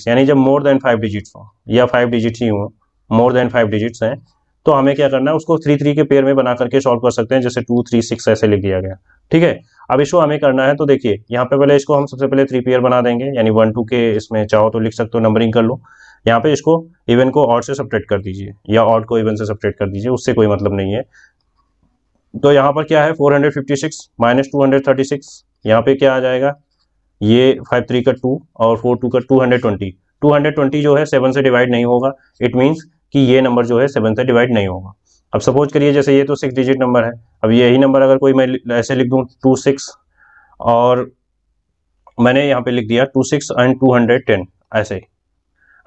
यानी जब मोर देन फाइव डिजिट्स हो या फाइव डिजिट्स ही हों मोर देन फाइव डिजिट्स हैं तो हमें क्या करना है उसको थ्री थ्री के पेयर में बना करके सॉल्व कर सकते हैं जैसे टू थ्री सिक्स ऐसे लिख दिया गया ठीक है अब इसको हमें करना है तो देखिए यहाँ पे पहले इसको हम सबसे पहले थ्री पेयर बना देंगे यानी वन टू के इसमें चाहो तो लिख सकते हो नंबरिंग कर लो यहाँ पे इसको इवन को ऑट से सपरेट कर दीजिए या ऑट को इवन से सपरेट कर दीजिए उससे कोई मतलब नहीं है तो यहाँ पर क्या है four hundred fifty six minus two hundred thirty six यहाँ पे क्या आ जाएगा ये फाइव थ्री का टू और फोर टू का two hundred twenty two hundred twenty जो है सेवन से डिवाइड नहीं होगा इट मीन्स कि ये नंबर जो है सेवन से डिवाइड नहीं होगा अब सपोज करिए जैसे ये तो सिक्स डिजिट नंबर है अब यही नंबर अगर कोई मैं ऐसे लिख दूँ टू सिक्स और मैंने यहाँ पे लिख दिया two six and two hundred ten ऐसे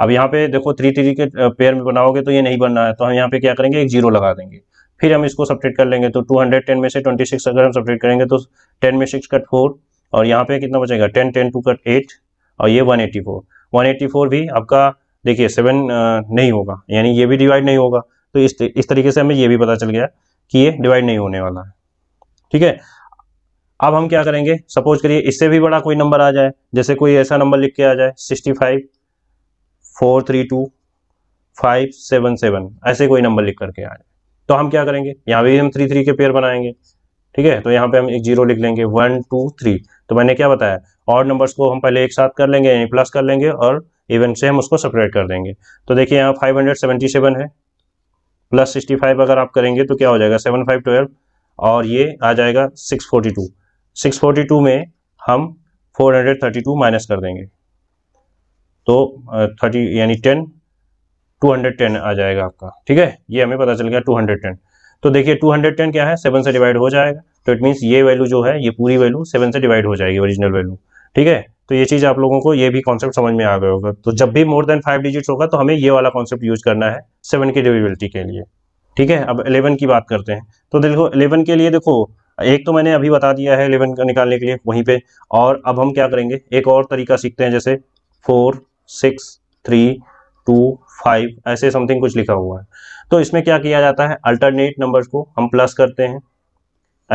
अब यहाँ पे देखो थ्री थ्री के पेयर में बनाओगे तो ये नहीं बनना है तो हम यहाँ पे क्या करेंगे एक जीरो लगा देंगे फिर हम इसको सपरेट कर लेंगे तो टू हंड्रेड टेन में से ट्वेंटी सिक्स अगर हम सपरेट करेंगे तो टेन में सिक्स कट फोर और यहाँ पे कितना बचेगा ten ten two cut eight और ये वन एटी फोर भी आपका देखिए सेवन नहीं होगा यानी ये भी डिवाइड नहीं होगा तो इस इस तरीके से हमें ये भी पता चल गया कि ये डिवाइड नहीं होने वाला है ठीक है अब हम क्या करेंगे सपोज करिए इससे भी बड़ा कोई नंबर आ जाए जैसे कोई ऐसा नंबर लिख के आ जाए sixty five four three two five seven seven ऐसे कोई नंबर लिख करके आ जाए तो हम क्या करेंगे यहाँ भी हम थ्री थ्री के पेयर बनाएंगे ठीक है तो यहाँ पे हम एक जीरो लिख लेंगे वन टू थ्री तो मैंने क्या बताया और नंबर्स को हम पहले एक साथ कर लेंगे यानी प्लस कर लेंगे और इवन से हम उसको सेपरेट कर देंगे तो देखिए यहाँ फाइव हंड्रेड सेवेंटी सेवन है प्लस सिक्सटी फाइव अगर आप करेंगे तो क्या हो जाएगा सेवन फाइव ट्वेल्व और ये आ जाएगा six forty two six forty two में हम four hundred thirty two minus कर देंगे तो थर्टी यानी टेन टू हंड्रेड टेन आ जाएगा आपका ठीक है ये हमें पता चल गया टू हंड्रेड टेन तो देखिए टू हंड्रेड टेन क्या है सेवन से डिवाइड हो जाएगा तो इट मीन्स ये वैल्यू जो है ये पूरी वैल्यू सेवन से डिवाइड हो जाएगी ओरिजिनल वैल्यू ठीक है तो ये चीज़ आप लोगों को ये भी कॉन्सेप्ट समझ में आ गया होगा तो जब भी मोर देन फाइव डिजिट होगा तो हमें ये वाला कॉन्सेप्ट यूज करना है सेवन की डिविबिलिटी के लिए ठीक है अब इलेवन की बात करते हैं तो देखो इलेवन के लिए देखो एक तो मैंने अभी बता दिया है इलेवन का निकालने के लिए वहीं पे और अब हम क्या करेंगे एक और तरीका सीखते हैं जैसे four six three two five ऐसे समथिंग कुछ लिखा हुआ है तो इसमें क्या किया जाता है अल्टरनेट नंबर्स को हम प्लस करते हैं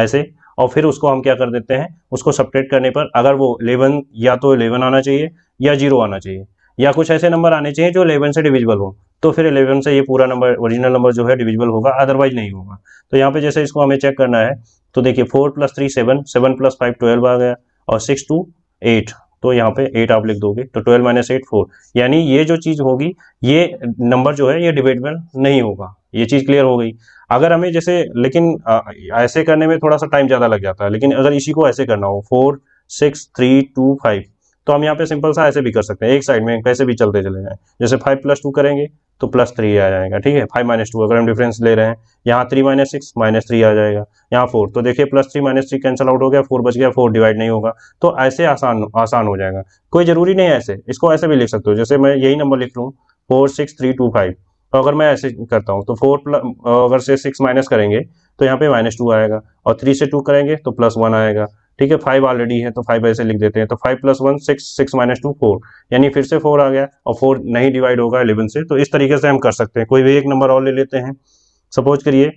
ऐसे और फिर उसको हम क्या कर देते हैं उसको सपरेट करने पर अगर वो इलेवन या तो इलेवन आना चाहिए या जीरो आना चाहिए या कुछ ऐसे नंबर आने चाहिए जो इलेवन से डिविजिबल हो तो फिर इलेवन से ये पूरा नंबर ओरिजिनल नंबर जो है डिविजिबल होगा अदरवाइज नहीं होगा तो यहाँ पे जैसे इसको हमें चेक करना है तो देखिए four plus three seven seven plus five twelve आ गया और सिक्स टू एट तो यहाँ पे एट आप लिख दोगे तो ट्वेल्व माइनस एट फोर यानी ये जो चीज़ होगी ये नंबर जो है ये डिविजिबल नहीं होगा ये चीज़ क्लियर हो गई अगर हमें जैसे लेकिन आ, ऐसे करने में थोड़ा सा टाइम ज़्यादा लग जाता है लेकिन अगर इसी को ऐसे करना हो four six three two five तो हम यहाँ पे सिंपल सा ऐसे भी कर सकते हैं एक साइड में कैसे भी चलते चले जाएं जैसे फाइव प्लस टू करेंगे तो प्लस थ्री आ जाएगा ठीक है फाइव माइनस टू अगर हम डिफरेंस ले रहे हैं यहाँ three minus six minus three आ जाएगा यहाँ फोर तो देखिए plus three minus three cancel out हो गया फोर बच गया फोर डिवाइड नहीं होगा तो ऐसे आसान आसान हो जाएगा कोई ज़रूरी नहीं है ऐसे इसको ऐसे भी लिख सकते हो जैसे मैं यही नंबर लिख लूँ four six three two five तो अगर मैं ऐसे करता हूँ तो फोर प्लस अगर से सिक्स माइनस करेंगे तो यहाँ पे माइनस टू आएगा और थ्री से टू करेंगे तो प्लस वन आएगा ठीक है फाइव ऑलरेडी है तो फाइव ऐसे लिख देते हैं तो five plus one six six minus two four यानी फिर से फोर आ गया और फोर नहीं डिवाइड होगा इलेवन से तो इस तरीके से हम कर सकते हैं कोई भी एक नंबर और ले लेते हैं सपोज करिए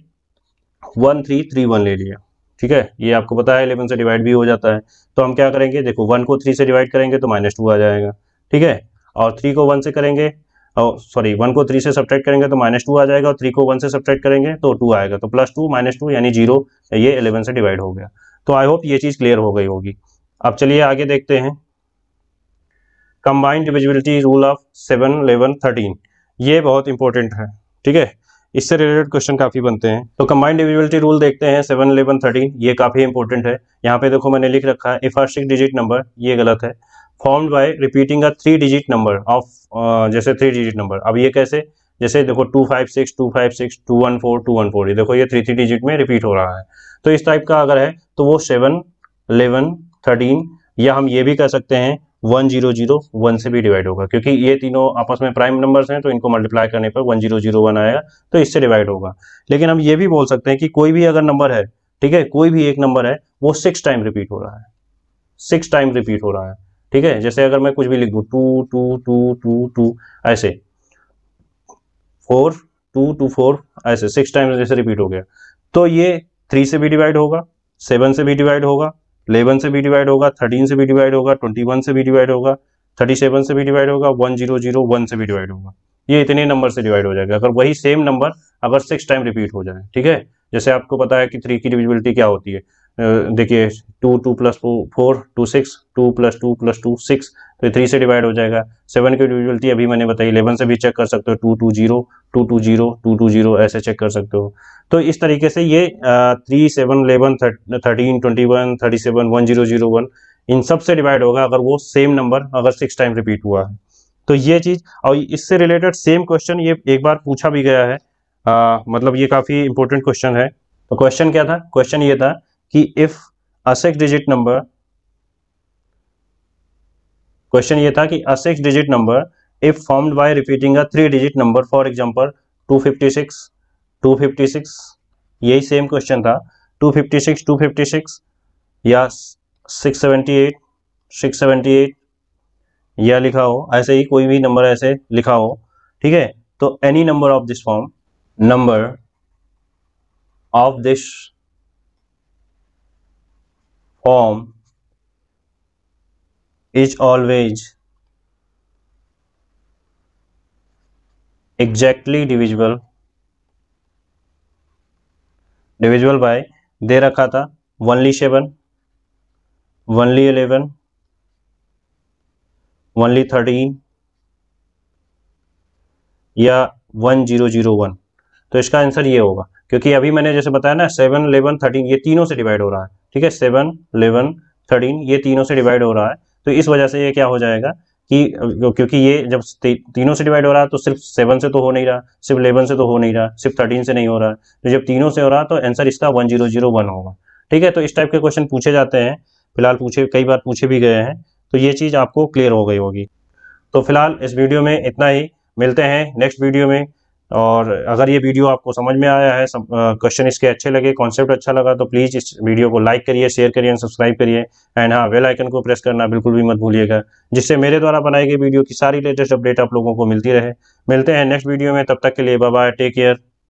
वन थ्री थ्री वन ले लिया ठीक है ये आपको पता है इलेवन से डिवाइड भी हो जाता है तो हम क्या करेंगे देखो वन को थ्री से डिवाइड करेंगे तो माइनस टू आ जाएगा ठीक है और थ्री को वन से करेंगे सॉरी वन को थ्री से सब्ट्रैक्ट करेंगे तो माइनस टू आ जाएगा और थ्री को वन से सब्ट्रैक्ट करेंगे तो टू आएगा तो प्लस टू माइनस टू यानी जीरो ये इलेवन से डिवाइड हो गया तो आई होप ये चीज़ क्लियर हो गई होगी अब चलिए आगे देखते हैं combined divisibility rule of seven eleven thirteen ये बहुत इंपॉर्टेंट है ठीक है इससे रिलेटेड क्वेश्चन काफ़ी बनते हैं तो कंबाइंड डिविजिबिलिटी रूल देखते हैं सेवन इलेवन थर्टीन ये काफ़ी इंपॉर्टेंट है यहाँ पे देखो मैंने लिख रखा है ए फर्स्ट डिजिट नंबर ये गलत है formed by repeating a three digit number of जैसे थ्री डिजिट नंबर अब ये कैसे जैसे देखो two five six two five six two one four two one four ये देखो ये थ्री थ्री डिजिट में रिपीट हो रहा है तो इस टाइप का अगर है तो वो सेवन इलेवन थर्टीन या हम ये भी कह सकते हैं वन जीरो जीरो वन से भी डिवाइड होगा क्योंकि ये तीनों आपस में प्राइम नंबर्स हैं तो इनको मल्टीप्लाई करने पर वन जीरो जीरो वन आएगा तो इससे डिवाइड होगा लेकिन हम ये भी बोल सकते हैं कि कोई भी अगर नंबर है ठीक है कोई भी एक नंबर है वो सिक्स टाइम रिपीट हो रहा है सिक्स टाइम रिपीट हो रहा है ठीक है जैसे अगर मैं कुछ भी लिख दू two two two two two ऐसे फोर टू टू फोर ऐसे सिक्स टाइम्स जैसे रिपीट हो गया तो ये थ्री से भी डिवाइड होगा सेवन से भी डिवाइड होगा इलेवन से भी डिवाइड होगा थर्टीन से भी डिवाइड होगा ट्वेंटी वन से भी डिवाइड होगा थर्टी सेवन से भी डिवाइड होगा वन जीरो जीरो वन से भी डिवाइड होगा ये इतने नंबर से डिवाइड हो जाएगा अगर वही सेम नंबर अगर सिक्स टाइम रिपीट हो जाए ठीक है जैसे आपको पता है कि थ्री की डिविजिबिलिटी क्या होती है देखिए two two plus four two six two plus two plus two six तो थ्री से डिवाइड हो जाएगा सेवन की यूजुअलिटी अभी मैंने बताई इलेवन से भी चेक कर सकते हो two two zero two two zero two two zero ऐसे चेक कर सकते हो तो इस तरीके से ये three seven eleven thirteen twenty one thirty seven one zero zero one इन सब से डिवाइड होगा अगर वो सेम नंबर अगर सिक्स टाइम रिपीट हुआ है तो ये चीज़ और इससे रिलेटेड सेम क्वेश्चन ये एक बार पूछा भी गया है आ, मतलब ये काफ़ी इंपॉर्टेंट क्वेश्चन है तो क्वेश्चन क्या था क्वेश्चन ये था कि if a six digit number question ये था कि a six digit number if formed by repeating a three digit number for example 256 256 यही सेम क्वेश्चन था 256 256 या 678 678 या लिखा हो ऐसे ही कोई भी नंबर ऐसे लिखा हो ठीक है तो any number of this form number of this form is always exactly divisible divisible by दे रखा था only seven only eleven only thirteen या वन जीरो जीरो वन तो इसका आंसर ये होगा क्योंकि अभी मैंने जैसे बताया ना सेवन इलेवन थर्टीन ये तीनों से डिवाइड हो रहा है ठीक है सेवन इलेवन थर्टीन ये तीनों से डिवाइड हो रहा है तो इस वजह से ये क्या हो जाएगा कि क्योंकि ये जब तीनों से डिवाइड हो रहा है तो सिर्फ सेवन से तो हो नहीं रहा सिर्फ इलेवन से तो हो नहीं रहा सिर्फ थर्टीन से नहीं हो रहा तो जब तीनों से हो रहा तो आंसर इसका वन जीरो जीरो वन होगा ठीक है तो इस टाइप के क्वेश्चन पूछे जाते हैं फिलहाल पूछे कई बार पूछे भी गए हैं तो ये चीज़ आपको क्लियर हो गई होगी तो फिलहाल इस वीडियो में इतना ही मिलते हैं नेक्स्ट वीडियो में और अगर ये वीडियो आपको समझ में आया है क्वेश्चन इसके अच्छे लगे कॉन्सेप्ट अच्छा लगा तो प्लीज़ इस वीडियो को लाइक करिए शेयर करिए एंड सब्सक्राइब करिए एंड हाँ वेल आइकन को प्रेस करना बिल्कुल भी मत भूलिएगा जिससे मेरे द्वारा बनाई गई वीडियो की सारी लेटेस्ट अपडेट आप लोगों को मिलती रहे मिलते हैं नेक्स्ट वीडियो में तब तक के लिए बाय टेक केयर